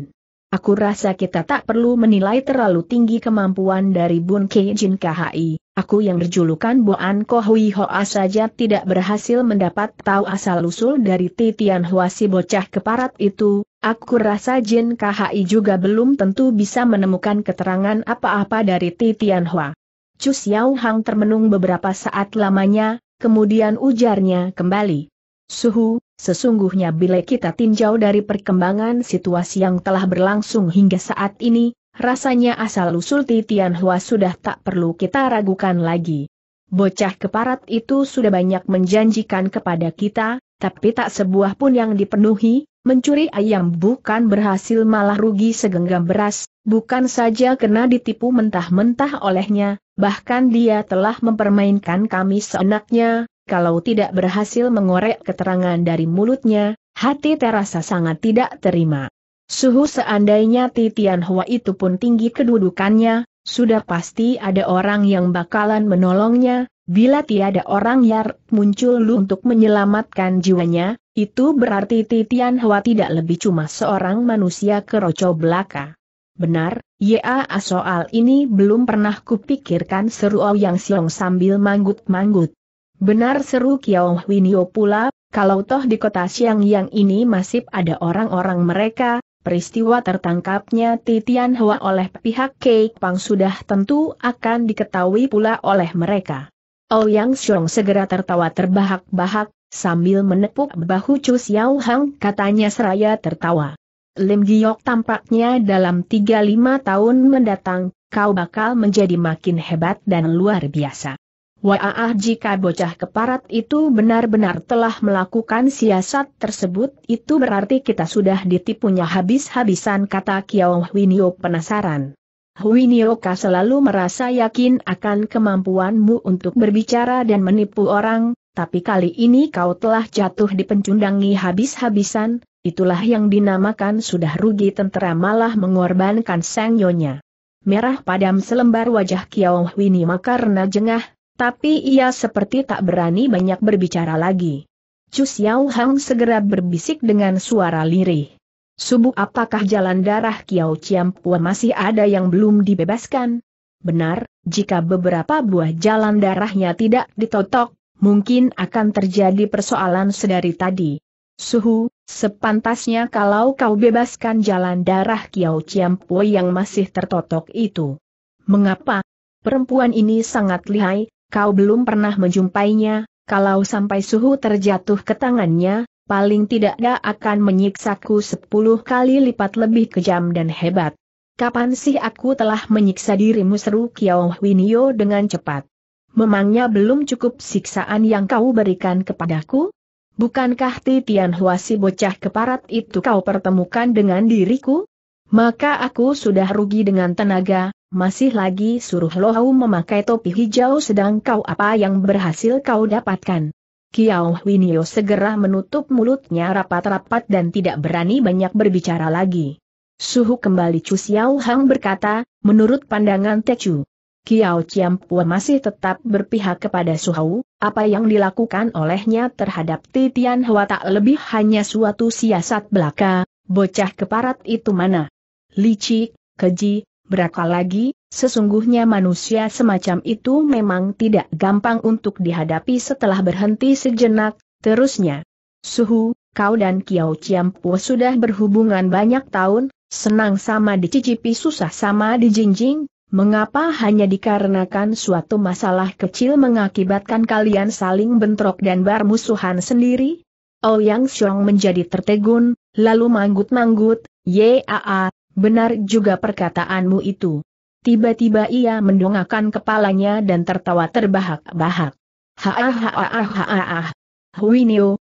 Aku rasa kita tak perlu menilai terlalu tinggi kemampuan dari Bun Ke Jin KHI. Aku yang berjulukan Boan Hui Hoa saja tidak berhasil mendapat tahu asal-usul dari Titian Hua si bocah keparat itu, Aku rasa Jin KHI juga belum tentu bisa menemukan keterangan apa-apa dari Titian Hua. Chu Yao Hang termenung beberapa saat lamanya, Kemudian ujarnya kembali. Suhu, sesungguhnya bila kita tinjau dari perkembangan situasi yang telah berlangsung hingga saat ini, rasanya asal-usul Titian Hua sudah tak perlu kita ragukan lagi. Bocah keparat itu sudah banyak menjanjikan kepada kita, tapi tak sebuah pun yang dipenuhi, mencuri ayam bukan berhasil malah rugi segenggam beras, bukan saja kena ditipu mentah-mentah olehnya, Bahkan dia telah mempermainkan kami seenaknya, kalau tidak berhasil mengorek keterangan dari mulutnya, hati terasa sangat tidak terima. Suhu seandainya Titian Hua itu pun tinggi kedudukannya, sudah pasti ada orang yang bakalan menolongnya, bila tiada orang yang muncul lu untuk menyelamatkan jiwanya, itu berarti Titian Hua tidak lebih cuma seorang manusia keroco belaka. Benar, ya ah, soal ini belum pernah kupikirkan seru oh, Yang Siong sambil manggut-manggut. Benar seru Kiao Winio pula, kalau toh di kota Siang yang ini masih ada orang-orang mereka, peristiwa tertangkapnya Titian Hua oleh pihak Kek Pang sudah tentu akan diketahui pula oleh mereka. Ouyang oh, Siung segera tertawa terbahak-bahak, sambil menepuk bahu Chu Xiao Hang katanya seraya tertawa. Lim Giok tampaknya dalam 3-5 tahun mendatang, kau bakal menjadi makin hebat dan luar biasa. Wah jika bocah keparat itu benar-benar telah melakukan siasat tersebut itu berarti kita sudah ditipunya habis-habisan kata Kiao Winio penasaran. Huinioka selalu merasa yakin akan kemampuanmu untuk berbicara dan menipu orang, tapi kali ini kau telah jatuh dipencundangi habis-habisan, Itulah yang dinamakan sudah rugi tentera malah mengorbankan sang nyonya. Merah padam selembar wajah Kiao Winima karena jengah, tapi ia seperti tak berani banyak berbicara lagi. Chu Xiao Hang segera berbisik dengan suara lirih. Subuh apakah jalan darah Kiao Pua masih ada yang belum dibebaskan? Benar, jika beberapa buah jalan darahnya tidak ditotok, mungkin akan terjadi persoalan sedari tadi. Suhu, Sepantasnya kalau kau bebaskan jalan darah Kiao Chiampo yang masih tertotok itu. Mengapa? Perempuan ini sangat lihai, kau belum pernah menjumpainya, kalau sampai suhu terjatuh ke tangannya, paling tidak dia akan menyiksaku sepuluh kali lipat lebih kejam dan hebat. Kapan sih aku telah menyiksa dirimu seru Kiao Winio dengan cepat? Memangnya belum cukup siksaan yang kau berikan kepadaku? bukankah Titian Huasi bocah keparat itu kau pertemukan dengan diriku? Maka aku sudah rugi dengan tenaga, masih lagi suruh Lohau memakai topi hijau sedang kau apa yang berhasil kau dapatkan. Kiao Winio segera menutup mulutnya rapat-rapat dan tidak berani banyak berbicara lagi. Suhu kembali Chu Hang berkata, menurut pandangan Techu, Kiao Pua masih tetap berpihak kepada Suhau, apa yang dilakukan olehnya terhadap Titian Hua tak lebih hanya suatu siasat belaka, bocah keparat itu mana. Licik, keji, berakal lagi, sesungguhnya manusia semacam itu memang tidak gampang untuk dihadapi setelah berhenti sejenak, terusnya. Suhu, kau dan Kiao Pua sudah berhubungan banyak tahun, senang sama dicicipi susah sama dijinjing, Mengapa hanya dikarenakan suatu masalah kecil mengakibatkan kalian saling bentrok dan bermusuhan sendiri? Oh Yang Xiong menjadi tertegun, lalu manggut-manggut, Yaa, benar juga perkataanmu itu. Tiba-tiba ia mendongakkan kepalanya dan tertawa terbahak-bahak. Ha-ha-ha-ha-ha-ha-ha.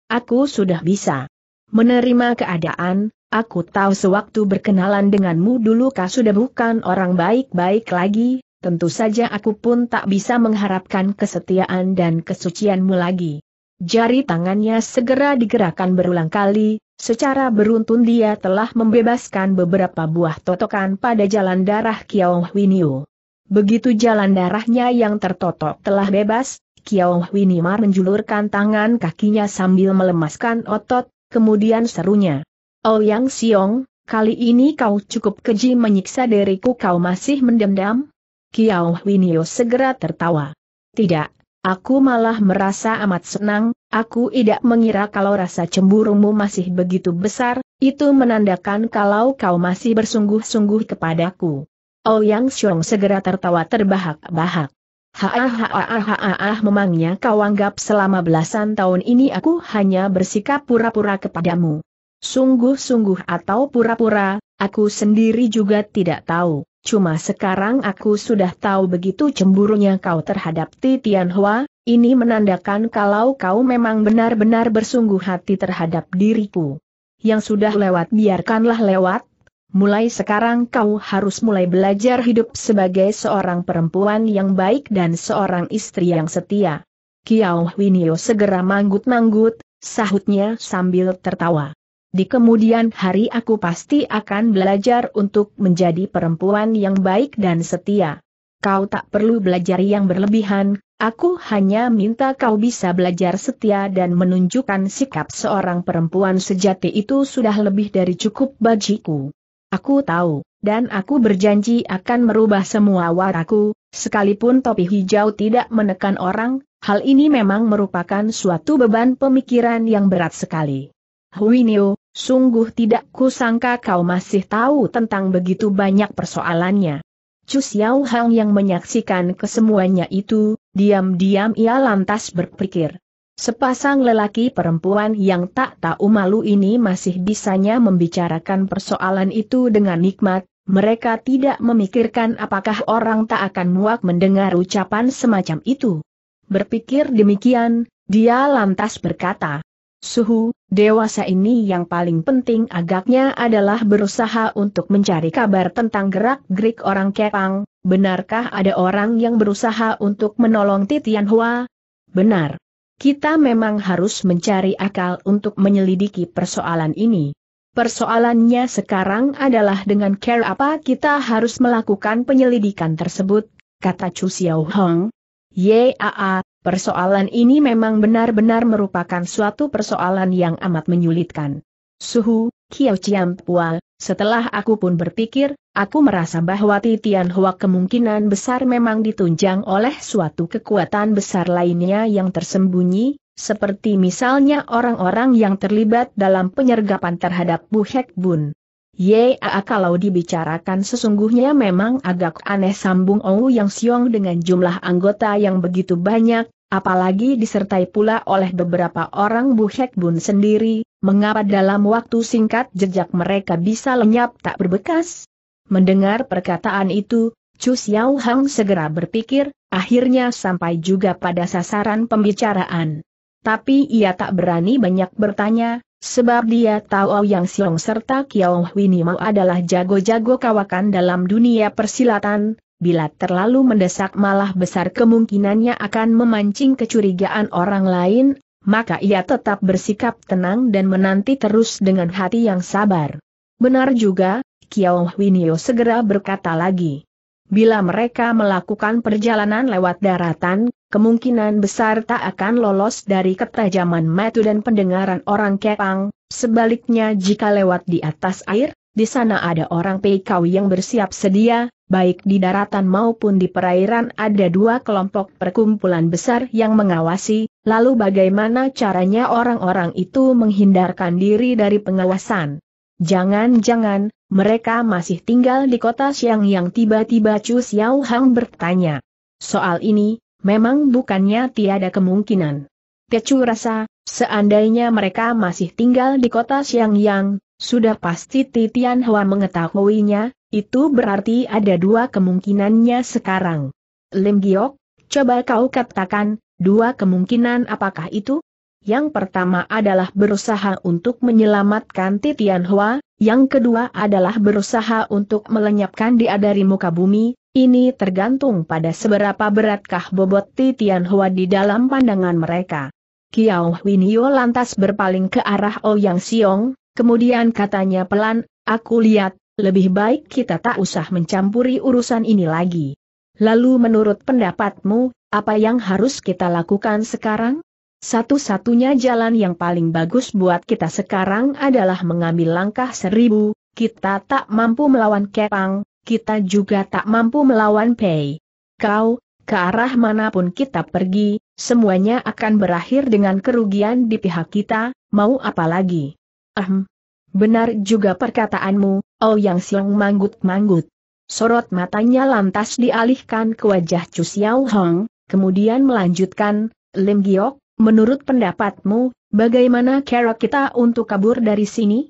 aku sudah bisa menerima keadaan, Aku tahu sewaktu berkenalan denganmu dulu kau sudah bukan orang baik-baik lagi, tentu saja aku pun tak bisa mengharapkan kesetiaan dan kesucianmu lagi. Jari tangannya segera digerakkan berulang kali, secara beruntun dia telah membebaskan beberapa buah totokan pada jalan darah Kiao Winio. Begitu jalan darahnya yang tertotok telah bebas, Kiao Winimar menjulurkan tangan kakinya sambil melemaskan otot, kemudian serunya. Ouyang oh Siong, kali ini kau cukup keji menyiksa diriku kau masih mendendam? Kiao Winio segera tertawa. Tidak, aku malah merasa amat senang, aku tidak mengira kalau rasa cemburumu masih begitu besar, itu menandakan kalau kau masih bersungguh-sungguh kepadaku. Ouyang oh Siong segera tertawa terbahak-bahak. Haah memangnya kau anggap selama belasan tahun ini aku hanya bersikap pura-pura kepadamu. Sungguh-sungguh atau pura-pura, aku sendiri juga tidak tahu. Cuma sekarang aku sudah tahu begitu cemburunya kau terhadap Titian Tianhua, ini menandakan kalau kau memang benar-benar bersungguh hati terhadap diriku. Yang sudah lewat biarkanlah lewat, mulai sekarang kau harus mulai belajar hidup sebagai seorang perempuan yang baik dan seorang istri yang setia. Kiao Winio segera manggut-manggut, sahutnya sambil tertawa. Di kemudian hari aku pasti akan belajar untuk menjadi perempuan yang baik dan setia. Kau tak perlu belajar yang berlebihan, aku hanya minta kau bisa belajar setia dan menunjukkan sikap seorang perempuan sejati itu sudah lebih dari cukup bagiku. Aku tahu, dan aku berjanji akan merubah semua waraku, sekalipun topi hijau tidak menekan orang, hal ini memang merupakan suatu beban pemikiran yang berat sekali. Huinio, sungguh tidak kusangka kau masih tahu tentang begitu banyak persoalannya. Chu Xiao Hang yang menyaksikan kesemuanya itu, diam-diam ia lantas berpikir. Sepasang lelaki perempuan yang tak tahu malu ini masih bisanya membicarakan persoalan itu dengan nikmat, mereka tidak memikirkan apakah orang tak akan muak mendengar ucapan semacam itu. Berpikir demikian, dia lantas berkata, Suhu, Dewasa ini yang paling penting agaknya adalah berusaha untuk mencari kabar tentang gerak-gerik orang Kepang, benarkah ada orang yang berusaha untuk menolong Titian Hua? Benar. Kita memang harus mencari akal untuk menyelidiki persoalan ini. Persoalannya sekarang adalah dengan care apa kita harus melakukan penyelidikan tersebut, kata Chu Xiao Hong, Yaa, persoalan ini memang benar-benar merupakan suatu persoalan yang amat menyulitkan. Suhu, Kiao Chiam Pual, setelah aku pun berpikir, aku merasa bahwa Titian Hua kemungkinan besar memang ditunjang oleh suatu kekuatan besar lainnya yang tersembunyi, seperti misalnya orang-orang yang terlibat dalam penyergapan terhadap Bu Hek Bun. Ya kalau dibicarakan sesungguhnya memang agak aneh sambung Ou Yang Siong dengan jumlah anggota yang begitu banyak, apalagi disertai pula oleh beberapa orang Bu Hek Bun sendiri, mengapa dalam waktu singkat jejak mereka bisa lenyap tak berbekas? Mendengar perkataan itu, Chu Xiao Hang segera berpikir, akhirnya sampai juga pada sasaran pembicaraan. Tapi ia tak berani banyak bertanya, sebab dia tahu Yang Siong serta Kiao Winimo adalah jago-jago kawakan dalam dunia persilatan, bila terlalu mendesak malah besar kemungkinannya akan memancing kecurigaan orang lain, maka ia tetap bersikap tenang dan menanti terus dengan hati yang sabar. Benar juga, Kiao Winio segera berkata lagi. Bila mereka melakukan perjalanan lewat daratan, kemungkinan besar tak akan lolos dari ketajaman mata dan pendengaran orang Kepang, sebaliknya jika lewat di atas air, di sana ada orang Peikau yang bersiap sedia, baik di daratan maupun di perairan ada dua kelompok perkumpulan besar yang mengawasi, lalu bagaimana caranya orang-orang itu menghindarkan diri dari pengawasan. Jangan-jangan, mereka masih tinggal di kota Siang yang tiba-tiba Chu Xiao Hang bertanya. Soal ini, Memang bukannya tiada kemungkinan. Tecu rasa, seandainya mereka masih tinggal di kota Xiangyang, sudah pasti Titian Hua mengetahuinya, itu berarti ada dua kemungkinannya sekarang. Lim Giok, coba kau katakan, dua kemungkinan apakah itu? Yang pertama adalah berusaha untuk menyelamatkan Titian Hua, yang kedua adalah berusaha untuk melenyapkan dia dari muka bumi, ini tergantung pada seberapa beratkah bobot Titian Hua di dalam pandangan mereka. Kiao Winio lantas berpaling ke arah Ouyang oh Siong, kemudian katanya pelan, aku lihat, lebih baik kita tak usah mencampuri urusan ini lagi. Lalu menurut pendapatmu, apa yang harus kita lakukan sekarang? Satu-satunya jalan yang paling bagus buat kita sekarang adalah mengambil langkah seribu, kita tak mampu melawan Kepang, kita juga tak mampu melawan Pei. Kau, ke arah manapun kita pergi, semuanya akan berakhir dengan kerugian di pihak kita, mau apa lagi? Ahem. Benar juga perkataanmu, Oh Yang Siang manggut-manggut. Sorot matanya lantas dialihkan ke wajah Chu Xiao Hong, kemudian melanjutkan, Lim Giok, menurut pendapatmu, bagaimana cara kita untuk kabur dari sini?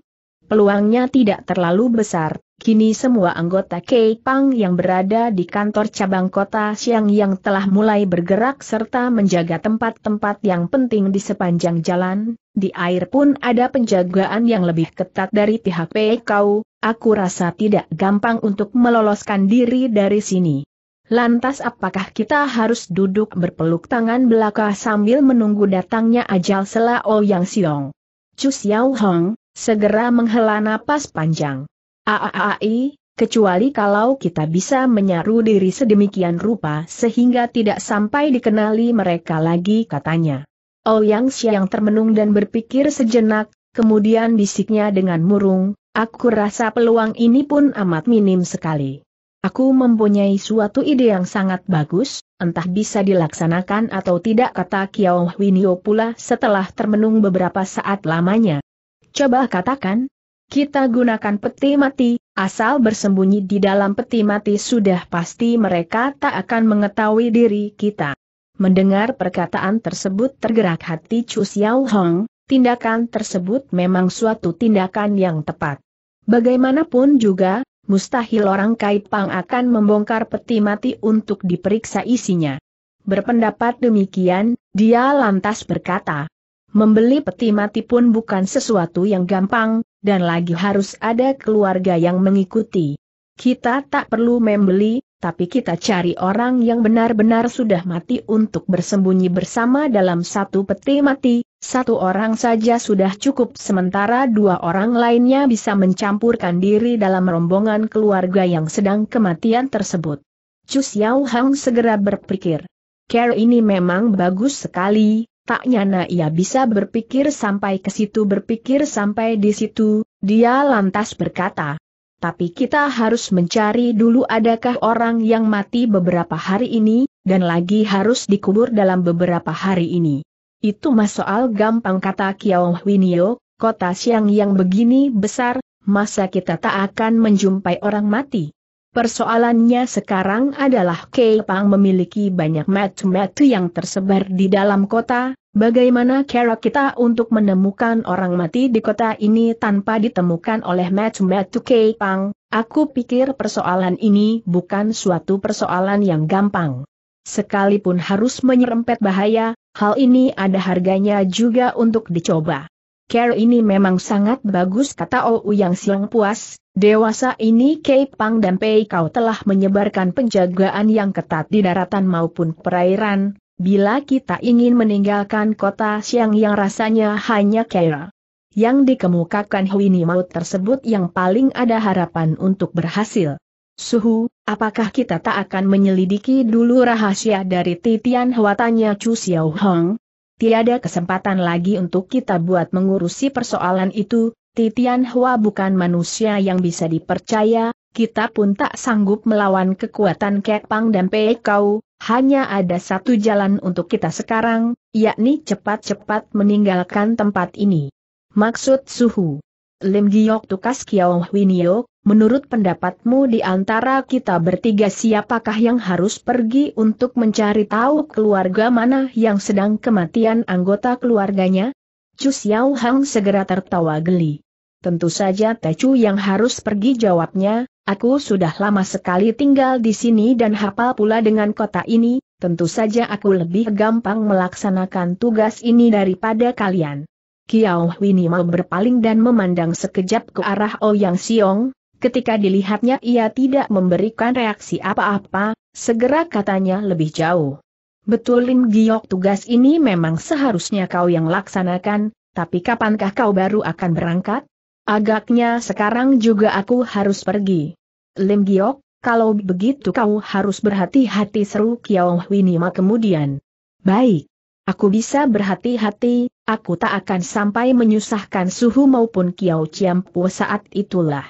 Peluangnya tidak terlalu besar, Kini semua anggota Pang yang berada di kantor cabang kota Siang yang telah mulai bergerak serta menjaga tempat-tempat yang penting di sepanjang jalan, di air pun ada penjagaan yang lebih ketat dari pihak PKU, aku rasa tidak gampang untuk meloloskan diri dari sini. Lantas apakah kita harus duduk berpeluk tangan belaka sambil menunggu datangnya ajal sela Ouyang Siong? Chu Xiao Hong, segera menghela napas panjang. AAAI, kecuali kalau kita bisa menyaru diri sedemikian rupa sehingga tidak sampai dikenali mereka lagi katanya. Ouyang oh, Xiang termenung dan berpikir sejenak, kemudian bisiknya dengan murung, aku rasa peluang ini pun amat minim sekali. Aku mempunyai suatu ide yang sangat bagus, entah bisa dilaksanakan atau tidak kata Kiao Winio pula setelah termenung beberapa saat lamanya. Coba katakan, kita gunakan peti mati, asal bersembunyi di dalam peti mati sudah pasti mereka tak akan mengetahui diri kita. Mendengar perkataan tersebut tergerak hati Chu Xiao Hong, tindakan tersebut memang suatu tindakan yang tepat. Bagaimanapun juga, mustahil orang Kaipang akan membongkar peti mati untuk diperiksa isinya. Berpendapat demikian, dia lantas berkata, membeli peti mati pun bukan sesuatu yang gampang, dan lagi harus ada keluarga yang mengikuti. Kita tak perlu membeli, tapi kita cari orang yang benar-benar sudah mati untuk bersembunyi bersama dalam satu peti mati, satu orang saja sudah cukup sementara dua orang lainnya bisa mencampurkan diri dalam rombongan keluarga yang sedang kematian tersebut. Chu Xiao Hang segera berpikir. Care ini memang bagus sekali, Tak nyana ia bisa berpikir sampai ke situ berpikir sampai di situ, dia lantas berkata. Tapi kita harus mencari dulu adakah orang yang mati beberapa hari ini, dan lagi harus dikubur dalam beberapa hari ini. Itu mas soal gampang kata Kiao Winio, kota siang yang begini besar, masa kita tak akan menjumpai orang mati? Persoalannya sekarang adalah Kepang memiliki banyak metu-metu yang tersebar di dalam kota, bagaimana cara kita untuk menemukan orang mati di kota ini tanpa ditemukan oleh metu-metu Kepang? aku pikir persoalan ini bukan suatu persoalan yang gampang. Sekalipun harus menyerempet bahaya, hal ini ada harganya juga untuk dicoba. Care ini memang sangat bagus kata Ou Yang Siang puas, dewasa ini Kei Pang dan Pei Kau telah menyebarkan penjagaan yang ketat di daratan maupun perairan, bila kita ingin meninggalkan kota Siang yang rasanya hanya Care. Yang dikemukakan Huini Maut tersebut yang paling ada harapan untuk berhasil. Suhu, apakah kita tak akan menyelidiki dulu rahasia dari Titian huatannya Chu Xiao Hong? tiada kesempatan lagi untuk kita buat mengurusi persoalan itu, Titian Hua bukan manusia yang bisa dipercaya, kita pun tak sanggup melawan kekuatan Kepang dan Pei Kau, hanya ada satu jalan untuk kita sekarang, yakni cepat-cepat meninggalkan tempat ini. Maksud Suhu Lim Giok Tukas Kiao Winio, menurut pendapatmu di antara kita bertiga siapakah yang harus pergi untuk mencari tahu keluarga mana yang sedang kematian anggota keluarganya? Chu Xiao Hang segera tertawa geli. Tentu saja Tecu yang harus pergi jawabnya, aku sudah lama sekali tinggal di sini dan hafal pula dengan kota ini, tentu saja aku lebih gampang melaksanakan tugas ini daripada kalian. Kiao Huinima berpaling dan memandang sekejap ke arah Ouyang oh Siong, ketika dilihatnya ia tidak memberikan reaksi apa-apa, segera katanya lebih jauh. Betul Lim Giok tugas ini memang seharusnya kau yang laksanakan, tapi kapankah kau baru akan berangkat? Agaknya sekarang juga aku harus pergi. Lim Giok, kalau begitu kau harus berhati-hati seru Kiao Huinima kemudian. Baik. Aku bisa berhati-hati, aku tak akan sampai menyusahkan Suhu maupun Kiao Chiampu saat itulah.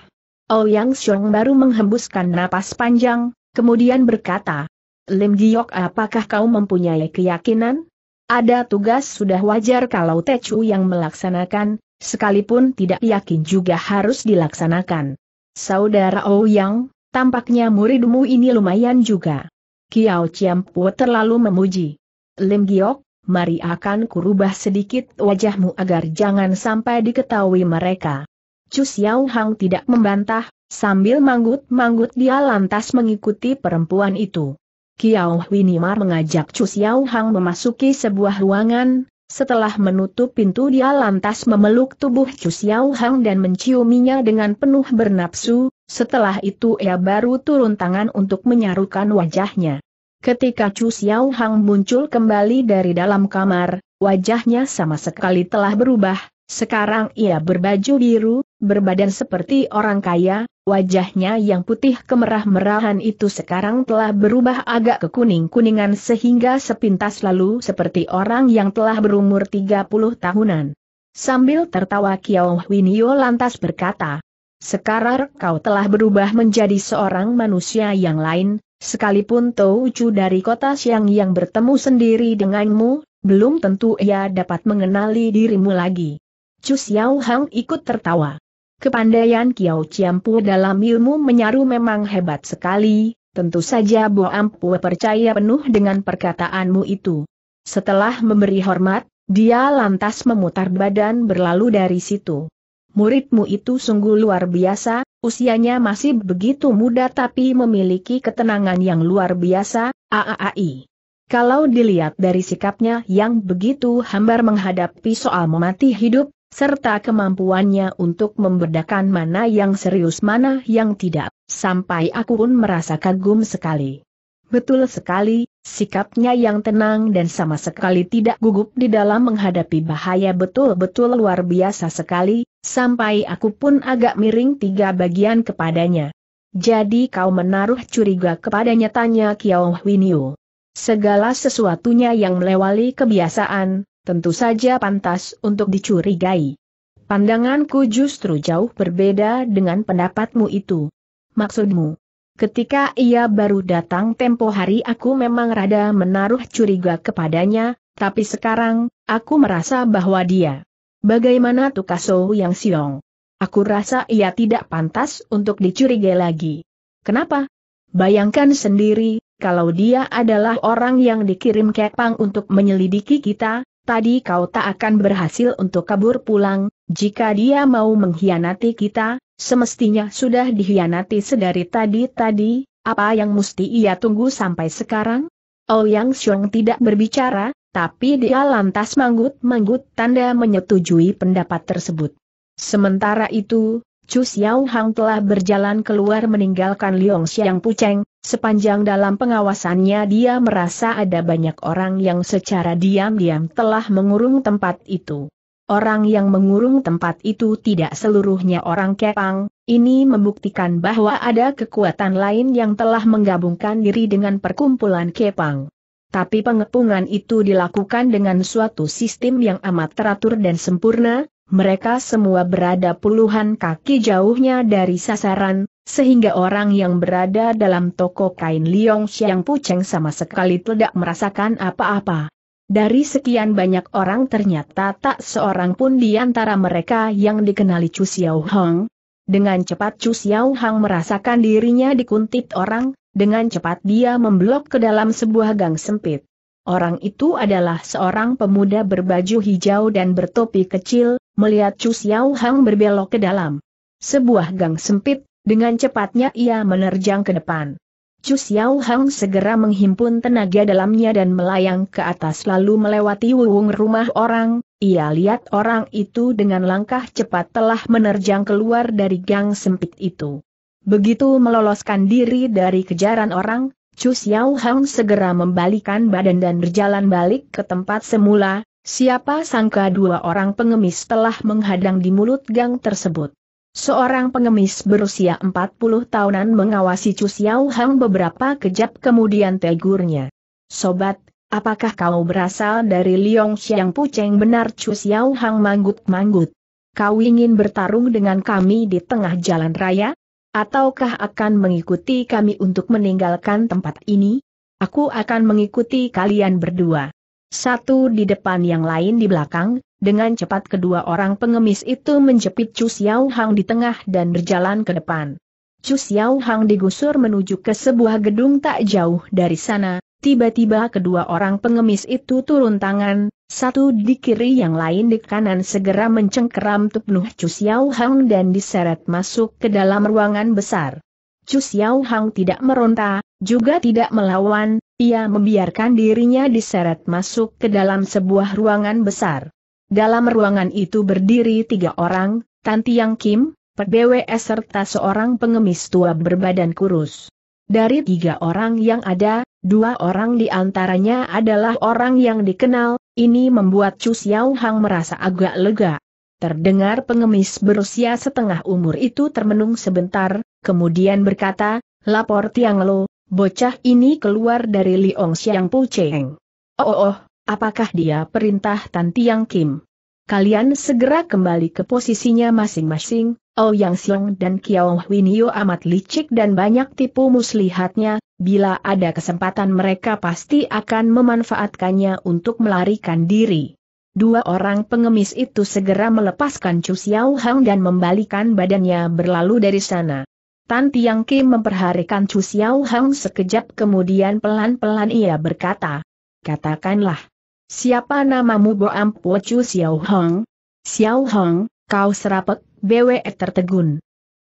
Ouyang Xiong baru menghembuskan napas panjang, kemudian berkata, Lim Giok apakah kau mempunyai keyakinan? Ada tugas sudah wajar kalau Techu yang melaksanakan, sekalipun tidak yakin juga harus dilaksanakan. Saudara Ouyang, tampaknya muridmu ini lumayan juga. Kiao Chiampu terlalu memuji. Lim Giok, mari akan kurubah sedikit wajahmu agar jangan sampai diketahui mereka. Chu Xiao Hang tidak membantah, sambil manggut-manggut dia lantas mengikuti perempuan itu. Kiao Winimar mengajak Chu Xiao Hang memasuki sebuah ruangan, setelah menutup pintu dia lantas memeluk tubuh Chu Xiao Hang dan menciuminya dengan penuh bernapsu, setelah itu ia baru turun tangan untuk menyarukan wajahnya. Ketika Chu Xiao Hang muncul kembali dari dalam kamar, wajahnya sama sekali telah berubah, sekarang ia berbaju biru, berbadan seperti orang kaya, wajahnya yang putih kemerah-merahan itu sekarang telah berubah agak kekuning kuningan sehingga sepintas lalu seperti orang yang telah berumur 30 tahunan. Sambil tertawa Kiao Winio lantas berkata, sekarang kau telah berubah menjadi seorang manusia yang lain, Sekalipun Tou Chu dari kota Siang yang bertemu sendiri denganmu, belum tentu ia dapat mengenali dirimu lagi. Chu Xiao Hang ikut tertawa. Kepandaian Kiao Ciampu dalam ilmu menyaru memang hebat sekali, tentu saja Bo Ampu percaya penuh dengan perkataanmu itu. Setelah memberi hormat, dia lantas memutar badan berlalu dari situ. Muridmu itu sungguh luar biasa, Usianya masih begitu muda tapi memiliki ketenangan yang luar biasa, AAAI. Kalau dilihat dari sikapnya yang begitu hambar menghadapi soal memati hidup, serta kemampuannya untuk membedakan mana yang serius mana yang tidak, sampai aku pun merasa kagum sekali. Betul sekali, sikapnya yang tenang dan sama sekali tidak gugup di dalam menghadapi bahaya betul-betul luar biasa sekali, sampai aku pun agak miring tiga bagian kepadanya. Jadi kau menaruh curiga kepadanya tanya Kiao Winio. Segala sesuatunya yang melewali kebiasaan, tentu saja pantas untuk dicurigai. Pandanganku justru jauh berbeda dengan pendapatmu itu. Maksudmu? Ketika ia baru datang tempo hari aku memang rada menaruh curiga kepadanya, tapi sekarang, aku merasa bahwa dia. Bagaimana Tukaso yang siong? Aku rasa ia tidak pantas untuk dicurigai lagi. Kenapa? Bayangkan sendiri, kalau dia adalah orang yang dikirim Kepang untuk menyelidiki kita, tadi kau tak akan berhasil untuk kabur pulang, jika dia mau mengkhianati kita, Semestinya sudah dihianati sedari tadi-tadi, apa yang mesti ia tunggu sampai sekarang? Oh, Yang Xiong tidak berbicara, tapi dia lantas manggut-manggut tanda menyetujui pendapat tersebut. Sementara itu, Chu Xiao Hang telah berjalan keluar meninggalkan Liong Xiang Puceng, sepanjang dalam pengawasannya dia merasa ada banyak orang yang secara diam-diam telah mengurung tempat itu. Orang yang mengurung tempat itu tidak seluruhnya orang Kepang, ini membuktikan bahwa ada kekuatan lain yang telah menggabungkan diri dengan perkumpulan Kepang. Tapi pengepungan itu dilakukan dengan suatu sistem yang amat teratur dan sempurna, mereka semua berada puluhan kaki jauhnya dari sasaran, sehingga orang yang berada dalam toko kain Liong Xiang Pucheng sama sekali tidak merasakan apa-apa. Dari sekian banyak orang ternyata tak seorang pun di antara mereka yang dikenali Chu Xiao Hong. Dengan cepat Chu Xiao Hong merasakan dirinya dikuntit orang, dengan cepat dia memblok ke dalam sebuah gang sempit. Orang itu adalah seorang pemuda berbaju hijau dan bertopi kecil, melihat Chu Xiao Hong berbelok ke dalam sebuah gang sempit, dengan cepatnya ia menerjang ke depan. Chu Xiao Hang segera menghimpun tenaga dalamnya dan melayang ke atas lalu melewati wuwung rumah orang, ia lihat orang itu dengan langkah cepat telah menerjang keluar dari gang sempit itu. Begitu meloloskan diri dari kejaran orang, Chu Xiao Hang segera membalikan badan dan berjalan balik ke tempat semula, siapa sangka dua orang pengemis telah menghadang di mulut gang tersebut. Seorang pengemis berusia 40 tahunan mengawasi Chu Xiao Hang beberapa kejap kemudian tegurnya. Sobat, apakah kau berasal dari Liong Xiang Puceng benar Chu Xiao Hang manggut-manggut? Kau ingin bertarung dengan kami di tengah jalan raya? Ataukah akan mengikuti kami untuk meninggalkan tempat ini? Aku akan mengikuti kalian berdua. Satu di depan yang lain di belakang, dengan cepat kedua orang pengemis itu menjepit Chu Xiao Hang di tengah dan berjalan ke depan. Chu Xiao Hang digusur menuju ke sebuah gedung tak jauh dari sana, tiba-tiba kedua orang pengemis itu turun tangan, satu di kiri yang lain di kanan segera mencengkeram tubuh Chu Xiao Hang dan diseret masuk ke dalam ruangan besar. Chu Xiao Hang tidak meronta, juga tidak melawan, ia membiarkan dirinya diseret masuk ke dalam sebuah ruangan besar. Dalam ruangan itu berdiri tiga orang, Tantiang Kim, PBWS serta seorang pengemis tua berbadan kurus. Dari tiga orang yang ada, dua orang di antaranya adalah orang yang dikenal, ini membuat Chu Xiao Hang merasa agak lega. Terdengar pengemis berusia setengah umur itu termenung sebentar, kemudian berkata, lapor Tiang Lo, bocah ini keluar dari Liong Xiang Pu Cheng. oh, oh, oh Apakah dia perintah Tan Tiang Kim? Kalian segera kembali ke posisinya masing-masing, Oh Yang Xiong dan Kiao Winio amat licik dan banyak tipu muslihatnya, bila ada kesempatan mereka pasti akan memanfaatkannya untuk melarikan diri. Dua orang pengemis itu segera melepaskan Chu Xiao Hang dan membalikan badannya berlalu dari sana. Tan Tiang Kim memperharikan Chu Xiao Hang sekejap kemudian pelan-pelan ia berkata, Katakanlah, Siapa namamu Boam Po Chu Xiao Hong? Xiao Hong, kau serapek, BW tertegun.